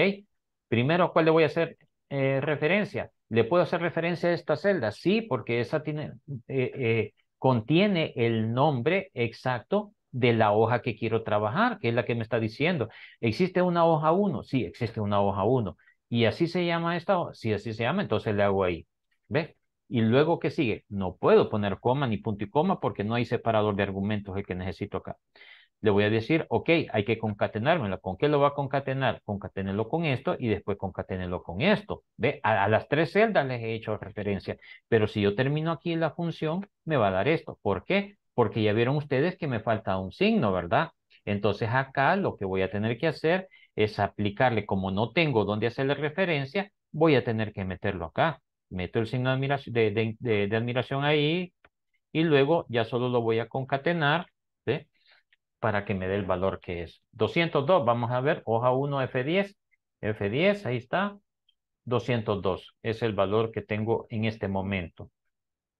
Primero, ¿cuál le voy a hacer eh, referencia? ¿Le puedo hacer referencia a esta celda? Sí, porque esa tiene, eh, eh, contiene el nombre exacto de la hoja que quiero trabajar, que es la que me está diciendo. ¿Existe una hoja 1? Sí, existe una hoja 1. ¿Y así se llama esta hoja? Sí, así se llama, entonces le hago ahí. ¿Ve? Y luego, ¿qué sigue? No puedo poner coma ni punto y coma porque no hay separador de argumentos el que necesito acá. Le voy a decir, ok, hay que concatenármelo. ¿Con qué lo va a concatenar? Concatenarlo con esto y después concatenarlo con esto. ¿Ve? A, las tres celdas les he hecho referencia. Pero si yo termino aquí la función, me va a dar esto. ¿Por qué? Porque ya vieron ustedes que me falta un signo, ¿verdad? Entonces acá lo que voy a tener que hacer es aplicarle, como no tengo dónde hacerle referencia, voy a tener que meterlo acá meto el signo de admiración, de, admiración ahí y luego ya solo lo voy a concatenar para que me dé el valor que es. 202, vamos a ver, hoja 1, F10, F10, ahí está, 202 es el valor que tengo en este momento.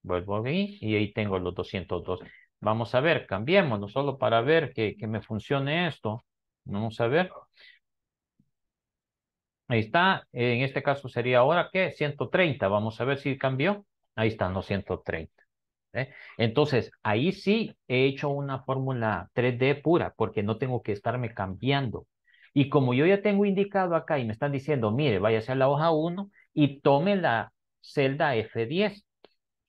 Vuelvo aquí y ahí tengo los 202. Vamos a ver, no solo para ver que, que me funcione esto. Vamos a ver. Ahí está. En este caso sería ahora que 130. Vamos a ver si cambió. Ahí está, los 130. ¿eh? Entonces, ahí sí he hecho una fórmula 3D pura porque no tengo que estarme cambiando. Y como yo ya tengo indicado acá y me están diciendo, mire, vaya a la hoja 1 y tome la celda F10.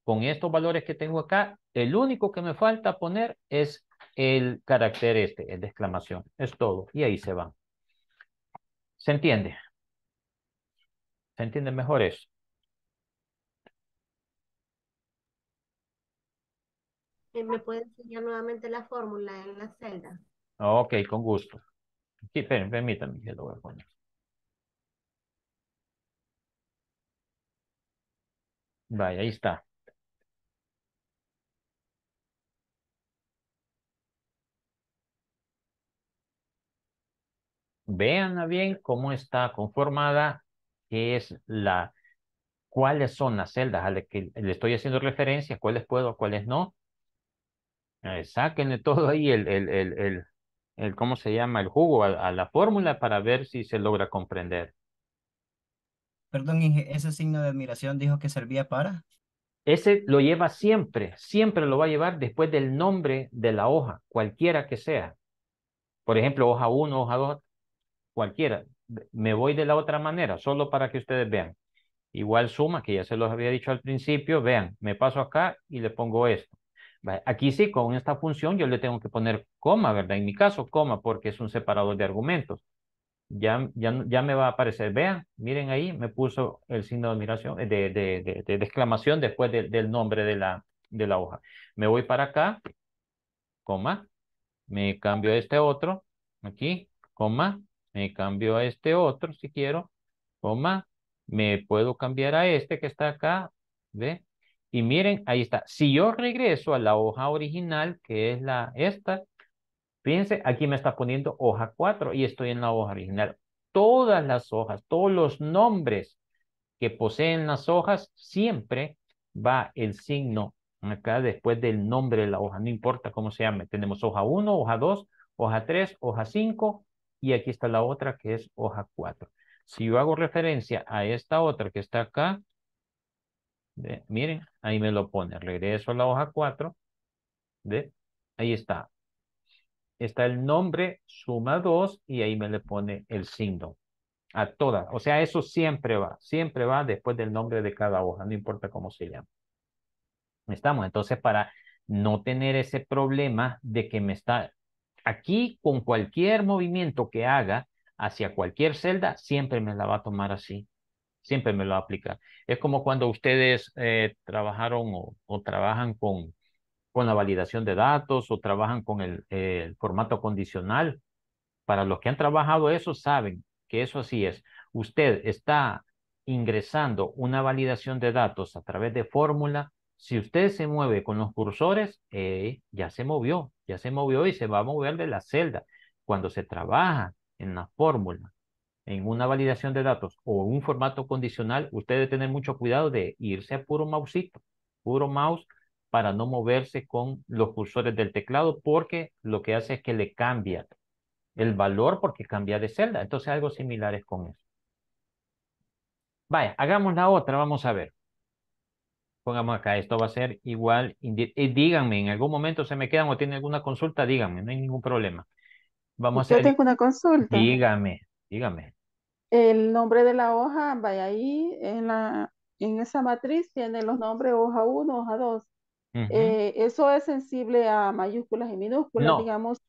Con estos valores que tengo acá, el único que me falta poner es el carácter este, el de exclamación. Es todo. Y ahí se va. ¿Se entiende? ¿Se entiende mejor eso? Eh, ¿Me puede enseñar nuevamente la fórmula en la celda? Ok, con gusto. Aquí, permítame que lo voy a poner. Vaya, ahí está. Vean bien cómo está conformada qué es la, cuáles son las celdas a las que le estoy haciendo referencia, cuáles puedo, cuáles no. Eh, sáquenle todo ahí el, el, el, el, el, ¿cómo se llama? El jugo a, la fórmula para ver si se logra comprender. Perdón, ese signo de admiración dijo que servía para. Ese lo lleva siempre, siempre lo va a llevar después del nombre de la hoja, cualquiera que sea. Por ejemplo, hoja uno, hoja 2, cualquiera me voy de la otra manera, solo para que ustedes vean. Igual suma, que ya se los había dicho al principio, vean, me paso acá y le pongo esto. Aquí sí, con esta función yo le tengo que poner coma, ¿verdad? En mi caso, coma, porque es un separador de argumentos. Ya, ya, ya me va a aparecer, vean, miren ahí, me puso el signo de admiración, eh, de, de, exclamación después del nombre de la, de la hoja. Me voy para acá, coma, me cambio este otro, aquí, coma, me cambio a este otro si quiero, más me puedo cambiar a este que está acá, ¿ve? Y miren, ahí está. Si yo regreso a la hoja original, que es la esta, fíjense, aquí me está poniendo hoja 4 y estoy en la hoja original. Todas las hojas, todos los nombres que poseen las hojas, siempre va el signo acá después del nombre de la hoja, no importa cómo se llame. Tenemos hoja 1, hoja 2, hoja 3, hoja 5, y aquí está la otra que es hoja 4. Si yo hago referencia a esta otra que está acá, miren, ahí me lo pone. Regreso a la hoja 4. de Ahí está. Está el nombre, suma 2 y ahí me le pone el signo. A todas. O sea, eso siempre va. Siempre va después del nombre de cada hoja. No importa cómo se llama. Estamos. Entonces, para no tener ese problema de que me está Aquí, con cualquier movimiento que haga hacia cualquier celda, siempre me la va a tomar así. Siempre me lo va a aplicar. Es como cuando ustedes eh, trabajaron o, trabajan con, la validación de datos o trabajan con el, formato condicional. Para los que han trabajado eso, saben que eso así es. Usted está ingresando una validación de datos a través de fórmula. Si usted se mueve con los cursores, eh, ya se movió, ya se movió y se va a mover de la celda. Cuando se trabaja en una fórmula, en una validación de datos o un formato condicional, usted debe tener mucho cuidado de irse a puro mausito, puro mouse, para no moverse con los cursores del teclado, porque lo que hace es que le cambia el valor porque cambia de celda. Entonces, algo similar es con eso. Vaya, hagamos la otra, vamos a ver pongamos acá, esto va a ser igual, y eh, díganme, en algún momento se me quedan o tienen alguna consulta, díganme, no hay ningún problema. Vamos a hacer... tengo una consulta. Dígame, dígame. El nombre de la hoja, vaya ahí, en, la, en esa matriz tiene los nombres hoja 1, hoja 2. Eh, ¿Eso es sensible a mayúsculas y minúsculas, digamos?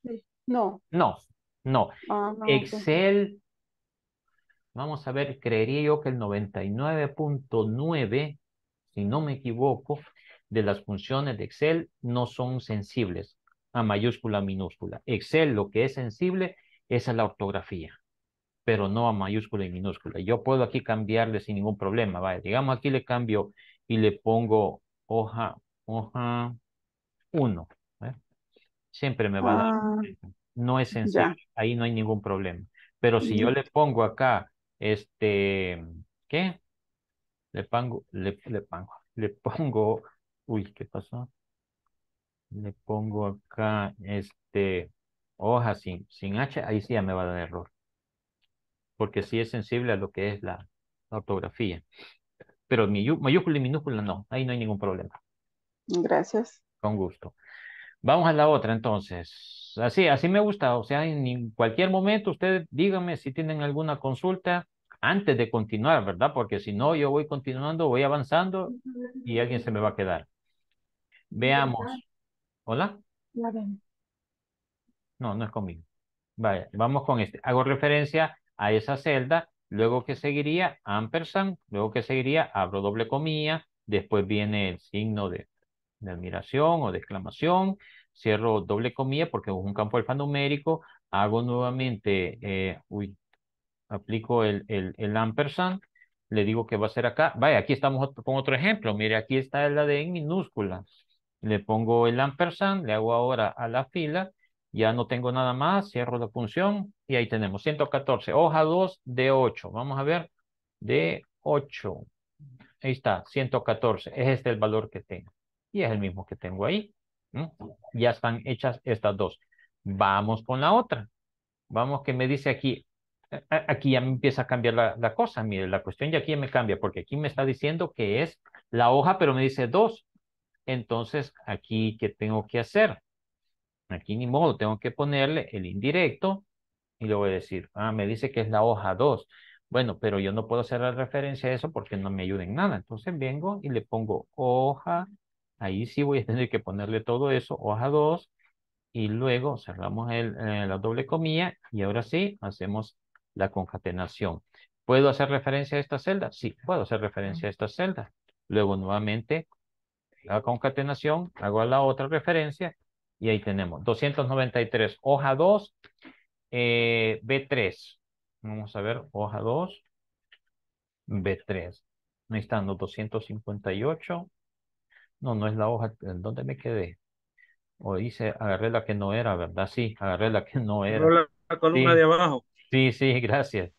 No. No, no. Ah, Excel, vamos a ver, creería yo que el 99.9 si no me equivoco, de las funciones de Excel no son sensibles a mayúscula, minúscula. Excel lo que es sensible es a la ortografía, pero no a mayúscula y minúscula. Yo puedo aquí cambiarle sin ningún problema. vale. digamos aquí le cambio y le pongo hoja, hoja 1. ¿eh? Siempre me va a dar. Ah, no es sensible, ahí no hay ningún problema. Pero si yo mm. le pongo acá, este, ¿qué? Le pongo, le, pongo, le pongo, uy, ¿qué pasó? Le pongo acá, este, hoja sin, sin H, ahí sí ya me va a dar error. Porque sí es sensible a lo que es la, ortografía. Pero mayúscula y minúscula no, ahí no hay ningún problema. Gracias. Con gusto. Vamos a la otra entonces. Así, así me gusta. O sea, en cualquier momento ustedes díganme si tienen alguna consulta antes de continuar, ¿verdad? Porque si no, yo voy continuando, voy avanzando y alguien se me va a quedar. Veamos. ¿Hola? No, no es conmigo. Vaya, vamos con este. Hago referencia a esa celda, luego que seguiría ampersand, luego que seguiría abro doble comilla, después viene el signo de, admiración o de exclamación, cierro doble comilla porque es un campo alfanumérico, hago nuevamente, eh, uy, aplico el, el, ampersand, le digo que va a ser acá. Vaya, aquí estamos con otro ejemplo. Mire, aquí está la de en minúscula. Le pongo el ampersand, le hago ahora a la fila. Ya no tengo nada más, cierro la función y ahí tenemos 114. Hoja 2 de 8. Vamos a ver, de 8. Ahí está, 114. Es este el valor que tengo. Y es el mismo que tengo ahí. Ya están hechas estas dos. Vamos con la otra. Vamos que me dice aquí, eh, eh, aquí ya me empieza a cambiar la, cosa. Mire, la cuestión ya aquí me cambia, porque aquí me está diciendo que es la hoja, pero me dice dos. Entonces, aquí, ¿qué tengo que hacer? Aquí ni modo, tengo que ponerle el indirecto y le voy a decir, ah, me dice que es la hoja 2. Bueno, pero yo no puedo hacer la referencia a eso porque no me ayuda en nada. Entonces vengo y le pongo hoja, ahí sí voy a tener que ponerle todo eso, hoja 2, y luego cerramos eh, la doble comilla y ahora sí hacemos la concatenación. ¿Puedo hacer referencia a esta celda? Sí, puedo hacer referencia a esta celda. Luego nuevamente la concatenación, hago la otra referencia y ahí tenemos 293, hoja 2, eh, B3. Vamos a ver, hoja 2, B3. Ahí están los 258. No, no es la hoja, ¿dónde me quedé? O dice, agarré la que no era, ¿verdad? Sí, agarré la que no era. la, columna de abajo. Sí, sí, gracias.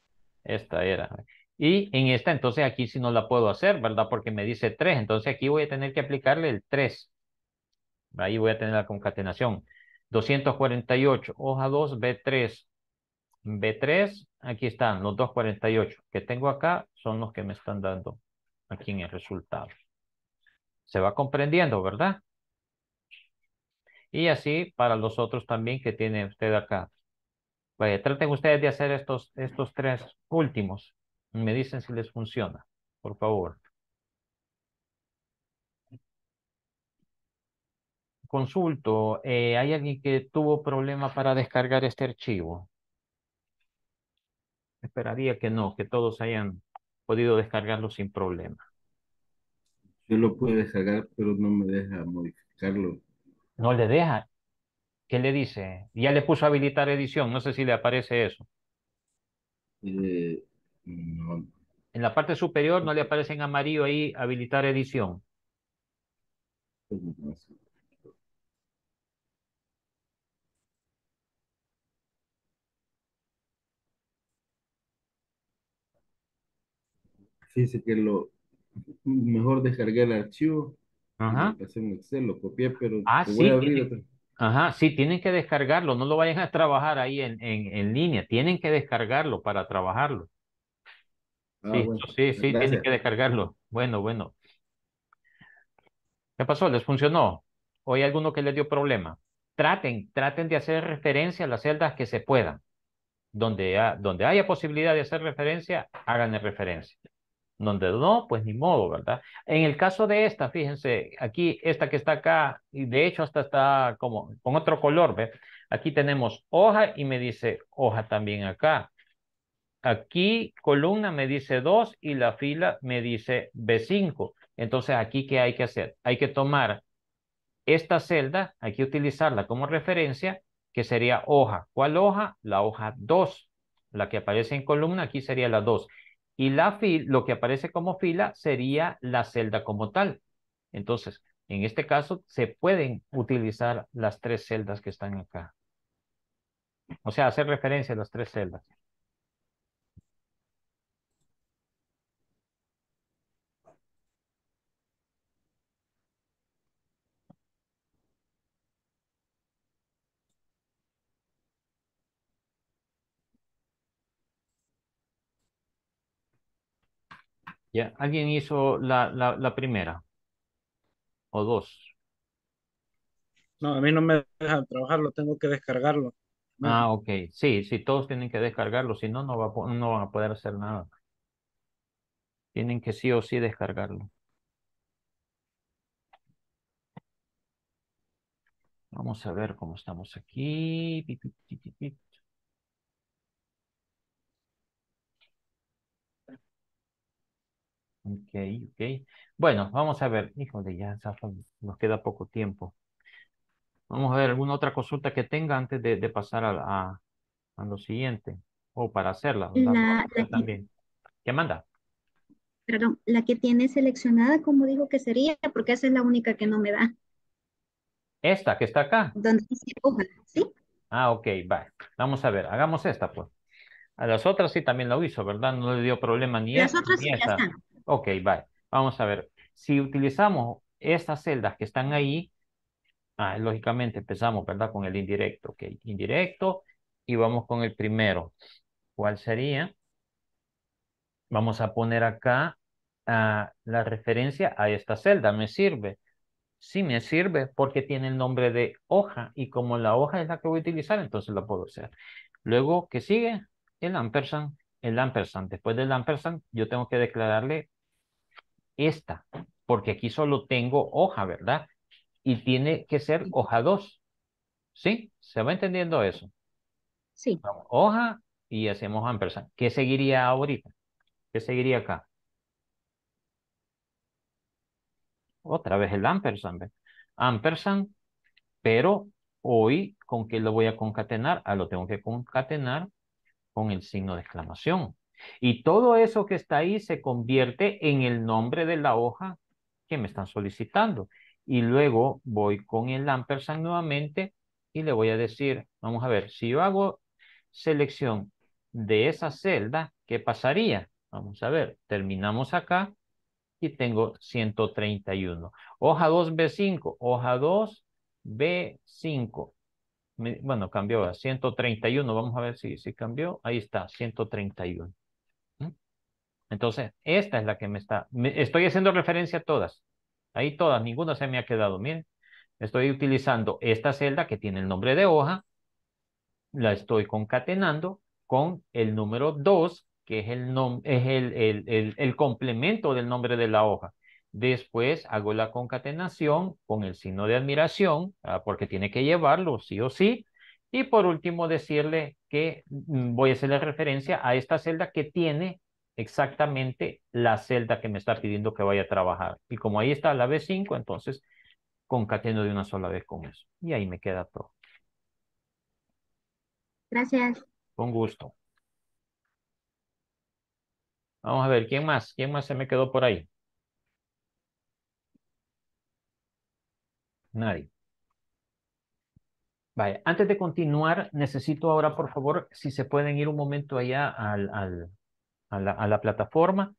Esta era. Y en esta, entonces aquí sí no la puedo hacer, ¿verdad? Porque me dice 3. Entonces aquí voy a tener que aplicarle el 3. Ahí voy a tener la concatenación. 248, hoja 2, B3. B3, aquí están los 248 que tengo acá, son los que me están dando aquí en el resultado. Se va comprendiendo, ¿verdad? Y así para los otros también que tiene usted acá traten ustedes de hacer estos, estos tres últimos. Me dicen si les funciona, por favor. Consulto, eh, ¿hay alguien que tuvo problema para descargar este archivo? Esperaría que no, que todos hayan podido descargarlo sin problema. Yo lo puedo descargar, pero no me deja modificarlo. No le deja. ¿Qué le dice? Ya le puso habilitar edición, no sé si le aparece eso. Eh, en la parte superior no le aparece en amarillo ahí habilitar edición. sí, que lo mejor descargué el archivo, Ajá. lo Excel, lo copié, pero ah, voy a abrir Ajá, sí, tienen que descargarlo, no lo vayan a trabajar ahí en, en, línea, tienen que descargarlo para trabajarlo. Ah, sí, sí, sí, tienen que descargarlo. Bueno, bueno. ¿Qué pasó? ¿Les funcionó? ¿O hay alguno que les dio problema? Traten, traten de hacer referencia a las celdas que se puedan. Donde, donde haya posibilidad de hacer referencia, háganle referencia. Donde no, pues ni modo, ¿verdad? En el caso de esta, fíjense, aquí, esta que está acá, y de hecho hasta está como con otro color, ¿ves? Aquí tenemos hoja y me dice hoja también acá. Aquí columna me dice 2 y la fila me dice B5. Entonces, ¿aquí qué hay que hacer? Hay que tomar esta celda, hay que utilizarla como referencia, que sería hoja. ¿Cuál hoja? La hoja 2. La que aparece en columna aquí sería la 2 y la lo que aparece como fila sería la celda como tal. Entonces, en este caso, se pueden utilizar las tres celdas que están acá. O sea, hacer referencia a las tres celdas. Ya, alguien hizo la, la, primera. O dos. No, a mí no me deja trabajarlo, tengo que descargarlo. Ah, ok. Sí, sí, todos tienen que descargarlo, si no, no, va no van a poder hacer nada. Tienen que sí o sí descargarlo. Vamos a ver cómo estamos aquí. Ok, ok. Bueno, vamos a ver. de ya nos queda poco tiempo. Vamos a ver alguna otra consulta que tenga antes de, pasar a, lo siguiente. O para hacerla. también. ¿Qué manda? Perdón, la que tiene seleccionada, como digo que sería, porque esa es la única que no me da. Esta que está acá. Donde dice hoja, ¿sí? Ah, ok, va. Vamos a ver, hagamos esta pues. A las otras sí también lo hizo, ¿verdad? No le dio problema ni a ni Ok, vale. Vamos a ver. Si utilizamos estas celdas que están ahí, ah, lógicamente empezamos, ¿verdad? Con el indirecto. Ok, indirecto. Y vamos con el primero. ¿Cuál sería? Vamos a poner acá ah, la referencia a esta celda. ¿Me sirve? Sí, me sirve porque tiene el nombre de hoja. Y como la hoja es la que voy a utilizar, entonces la puedo hacer. Luego, ¿qué sigue? El ampersand. El ampersand. Después del ampersand, yo tengo que declararle esta, porque aquí solo tengo hoja, ¿verdad? Y tiene que ser hoja 2. ¿Sí? ¿Se va entendiendo eso? Sí. hoja y hacemos ampersand. ¿Qué seguiría ahorita? ¿Qué seguiría acá? Otra vez el ampersand. Ampersand, pero hoy, ¿con qué lo voy a concatenar? Ah, lo tengo que concatenar con el signo de exclamación. Y todo eso que está ahí se convierte en el nombre de la hoja que me están solicitando. Y luego voy con el ampersand nuevamente y le voy a decir, vamos a ver, si yo hago selección de esa celda, ¿qué pasaría? Vamos a ver, terminamos acá y tengo 131. Hoja 2B5, hoja 2B5. Bueno, cambió a 131, vamos a ver si, si cambió. Ahí está, 131. Entonces, esta es la que me está, estoy haciendo referencia a todas. Ahí todas, ninguna se me ha quedado. Miren, estoy utilizando esta celda que tiene el nombre de hoja, la estoy concatenando con el número 2, que es, el, nom, es el, el, el, el complemento del nombre de la hoja. Después hago la concatenación con el signo de admiración, ah, porque tiene que llevarlo sí o sí. Y por último decirle que mm, voy a hacerle referencia a esta celda que tiene exactamente la celda que me está pidiendo que vaya a trabajar. Y como ahí está la B5, entonces concateno de una sola vez con eso. Y ahí me queda todo. Gracias. Con gusto. Vamos a ver, ¿quién más? ¿Quién más se me quedó por ahí? Nadie. vale antes de continuar, necesito ahora, por favor, si se pueden ir un momento allá al, a la, plataforma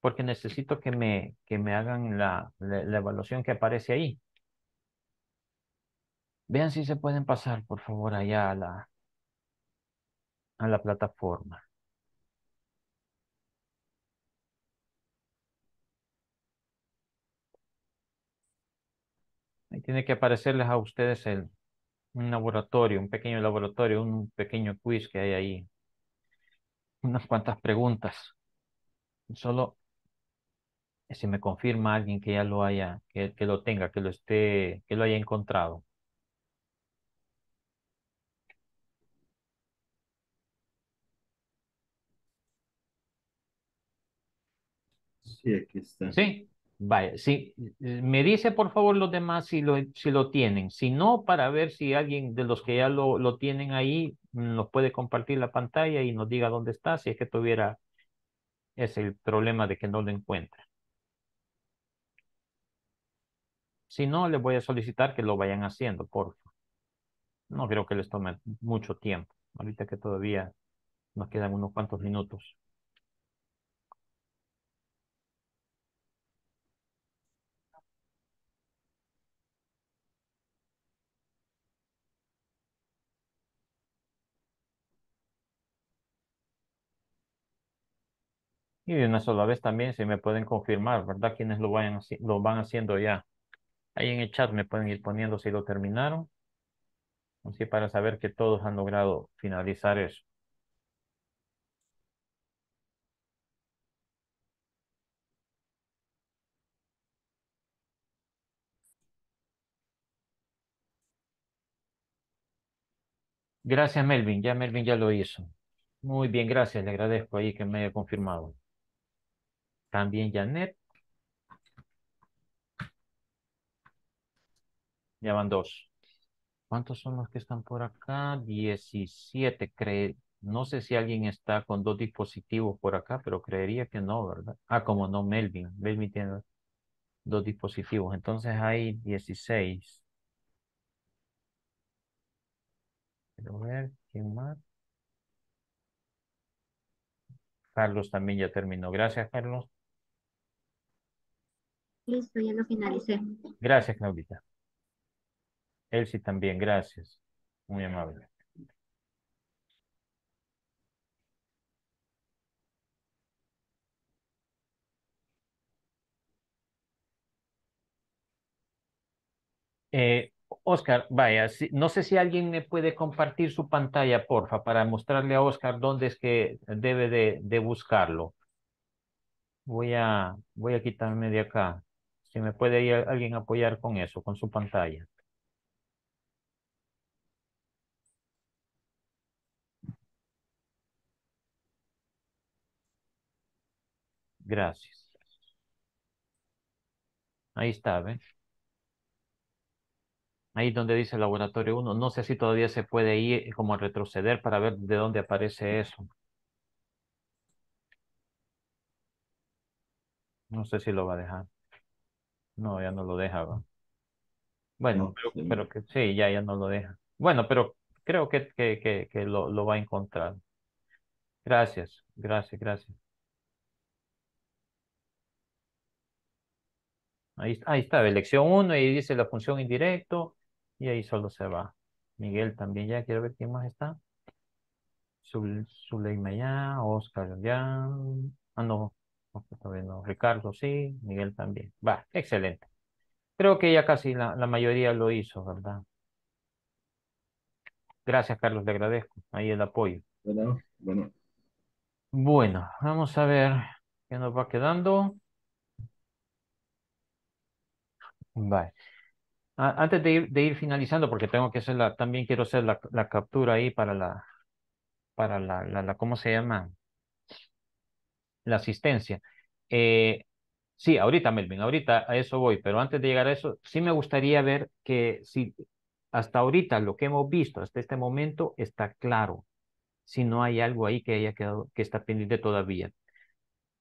porque necesito que me, que me hagan la, la, evaluación que aparece ahí. Vean si se pueden pasar, por favor, allá a la, a la plataforma. Ahí tiene que aparecerles a ustedes el, un laboratorio, un pequeño laboratorio, un pequeño quiz que hay ahí unas cuantas preguntas. Solo eh, si me confirma alguien que ya lo haya, que, lo tenga, que lo esté, que lo haya encontrado. Sí, aquí está. Sí, Vaya, sí, eh, me dice por favor los demás si lo, si lo tienen. Si no, para ver si alguien de los que ya lo, lo tienen ahí mm, nos puede compartir la pantalla y nos diga dónde está, si es que tuviera es el problema de que no lo encuentra. Si no, les voy a solicitar que lo vayan haciendo, por favor. No creo que les tome mucho tiempo, ahorita que todavía nos quedan unos cuantos minutos. y una sola vez también, si me pueden confirmar, ¿verdad? Quienes lo, lo van haciendo ya. Ahí en el chat me pueden ir poniendo si lo terminaron. Así para saber que todos han logrado finalizar eso. Gracias, Melvin. Ya Melvin ya lo hizo. Muy bien, gracias. Le agradezco ahí que me haya confirmado. También Janet. Ya van dos. ¿Cuántos son los que están por acá? Diecisiete, creo. No sé si alguien está con dos dispositivos por acá, pero creería que no, ¿verdad? Ah, como no, Melvin. Melvin tiene dos dispositivos. Entonces hay 16. Quiero ver, ¿quién más? Carlos también ya terminó. Gracias, Carlos. Listo, ya lo finalicé. Gracias, Claudita. Elsie también, gracias. Muy amable. Eh, Oscar, vaya, no sé si alguien me puede compartir su pantalla, porfa, para mostrarle a Oscar dónde es que debe de, de buscarlo. Voy a, voy a quitarme de acá. Si me puede ir alguien apoyar con eso, con su pantalla. Gracias. Ahí está, ¿ves? Ahí donde dice laboratorio 1. No sé si todavía se puede ir eh, como retroceder para ver de dónde aparece eso. No sé si lo va a dejar. No, ya no lo deja. Bueno, pero, que sí, ya, ya no lo deja. Bueno, pero creo que, que, lo, va a encontrar. Gracias, gracias, gracias. Ahí, ahí está, elección 1 y dice la función indirecto y ahí solo se va. Miguel también ya, quiero ver quién más está. Zuleima ya, Oscar ya. Ah, no, Ricardo, sí, Miguel también. Va, excelente. Creo que ya casi la, mayoría lo hizo, ¿verdad? Gracias, Carlos, le agradezco. Ahí el apoyo. Bueno, bueno. Bueno, vamos a ver qué nos va quedando. Vale. Antes de ir, de ir finalizando, porque tengo que hacer la, también quiero hacer la, captura ahí para la, para la, la ¿cómo se llama? la asistencia. Eh, sí, ahorita, Melvin, ahorita a eso voy, pero antes de llegar a eso, sí me gustaría ver que si hasta ahorita lo que hemos visto hasta este momento está claro, si no hay algo ahí que haya quedado, que está pendiente todavía.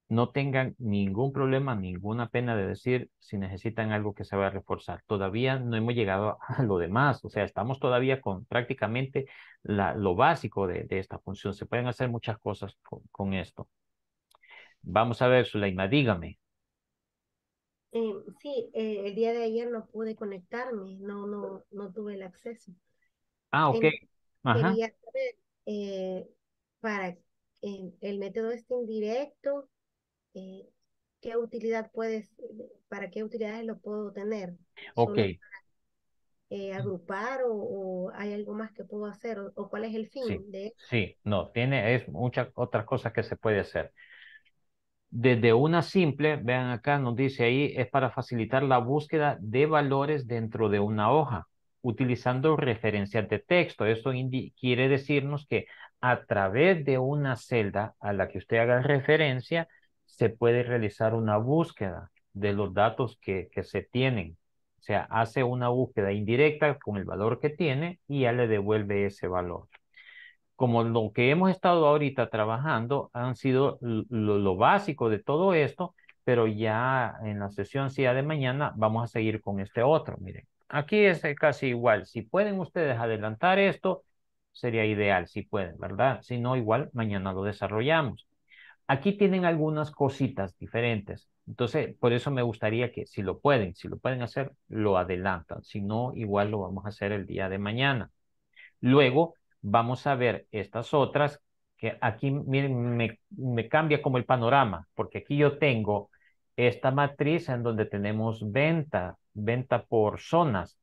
No tengan ningún problema, ninguna pena de decir si necesitan algo que se va a reforzar. Todavía no hemos llegado a lo demás, o sea, estamos todavía con prácticamente la, lo básico de, esta función. Se pueden hacer muchas cosas con esto. Vamos a ver, Sulaima, dígame. Eh, sí, eh, el día de ayer no pude conectarme, no, no, no tuve el acceso. Ah, ok. Quería saber, eh, para el método este indirecto, ¿qué utilidad puedes, para qué utilidades lo puedo tener? Ok. agrupar o, hay algo más que puedo hacer o, cuál es el fin sí, de Sí, no, tiene, es muchas otras cosas que se puede hacer. Desde una simple, vean acá, nos dice ahí, es para facilitar la búsqueda de valores dentro de una hoja, utilizando referencias de texto. Esto quiere decirnos que a través de una celda a la que usted haga referencia, se puede realizar una búsqueda de los datos que, se tienen. O sea, hace una búsqueda indirecta con el valor que tiene y ya le devuelve ese valor como lo que hemos estado ahorita trabajando han sido lo, básico de todo esto, pero ya en la sesión CIA de mañana vamos a seguir con este otro. Miren, aquí es eh, casi igual. Si pueden ustedes adelantar esto, sería ideal, si pueden, ¿verdad? Si no, igual mañana lo desarrollamos. Aquí tienen algunas cositas diferentes. Entonces, por eso me gustaría que si lo pueden, si lo pueden hacer, lo adelantan. Si no, igual lo vamos a hacer el día de mañana. Luego, vamos a ver estas otras que aquí me, cambia como el panorama, porque aquí yo tengo esta matriz en donde tenemos venta, venta por zonas.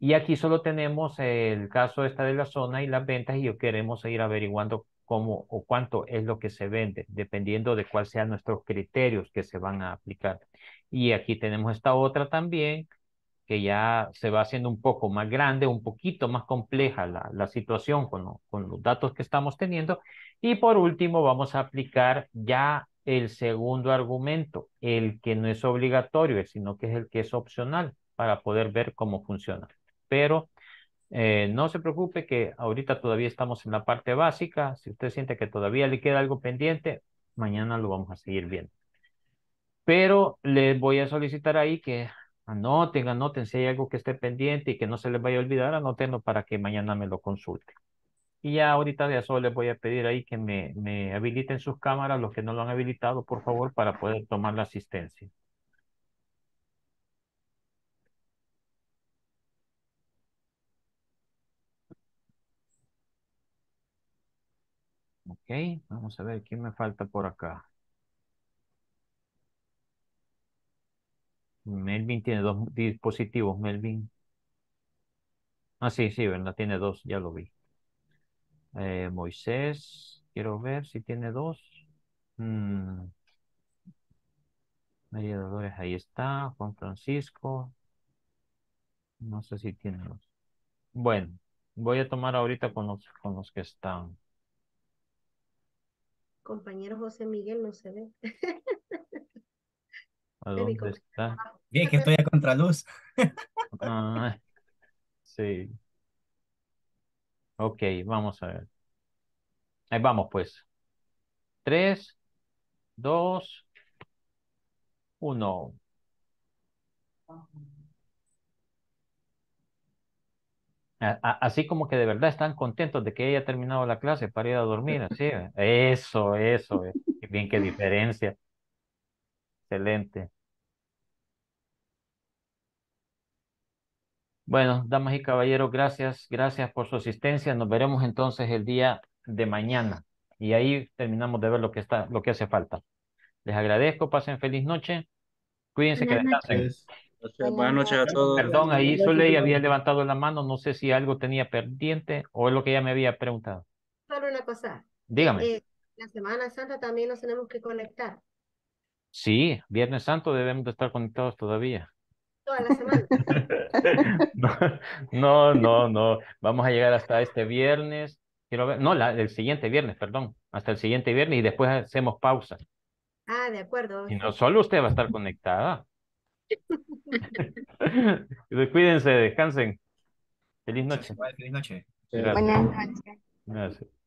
Y aquí solo tenemos el caso esta de la zona y las ventas y yo queremos ir averiguando cómo o cuánto es lo que se vende, dependiendo de cuáles sean nuestros criterios que se van a aplicar. Y aquí tenemos esta otra también, que ya se va haciendo un poco más grande, un poquito más compleja la, situación con, con los datos que estamos teniendo. Y por último, vamos a aplicar ya el segundo argumento, el que no es obligatorio, sino que es el que es opcional para poder ver cómo funciona. Pero eh, no se preocupe que ahorita todavía estamos en la parte básica. Si usted siente que todavía le queda algo pendiente, mañana lo vamos a seguir viendo. Pero les voy a solicitar ahí que Anoten, anoten, si hay algo que esté pendiente y que no se les vaya a olvidar, anótenlo para que mañana me lo consulten. Y ya ahorita ya solo les voy a pedir ahí que me, me habiliten sus cámaras, los que no lo han habilitado, por favor, para poder tomar la asistencia. Ok, vamos a ver qué me falta por acá. Melvin tiene dos dispositivos, Melvin. Ah, sí, sí, ¿verdad? Tiene dos, ya lo vi. Eh, Moisés, quiero ver si tiene dos. María mm. ahí está. Juan Francisco. No sé si tiene dos. Bueno, voy a tomar ahorita con los, con los que están. Compañero José Miguel no se ve. Bien, que estoy a contraluz. Ah, sí. Ok, vamos a ver. Ahí vamos, pues. Tres, dos, uno. así como que de verdad están contentos de que haya terminado la clase para ir a dormir, así. ¿eh? Eso, eso. Eh. Bien, qué diferencia. Excelente. Bueno, damas y caballeros, gracias, gracias por su asistencia. Nos veremos entonces el día de mañana y ahí terminamos de ver lo que está, lo que hace falta. Les agradezco, pasen feliz noche. Cuídense que descansen. Buenas, noches a todos. Perdón, ahí solo había levantado la mano, no sé si algo tenía pendiente o es lo que ya me había preguntado. Solo una cosa. Dígame. Eh, la Semana Santa también nos tenemos que conectar. Sí, Viernes Santo debemos de estar conectados todavía toda la semana. no, no, no. Vamos a llegar hasta este viernes. Quiero ver, no, la, el siguiente viernes, perdón, hasta el siguiente viernes y después hacemos pausa. Ah, de acuerdo. Y no solo usted va a estar conectada. Cuídense, descansen. Feliz noche. Buenas noches. Gracias.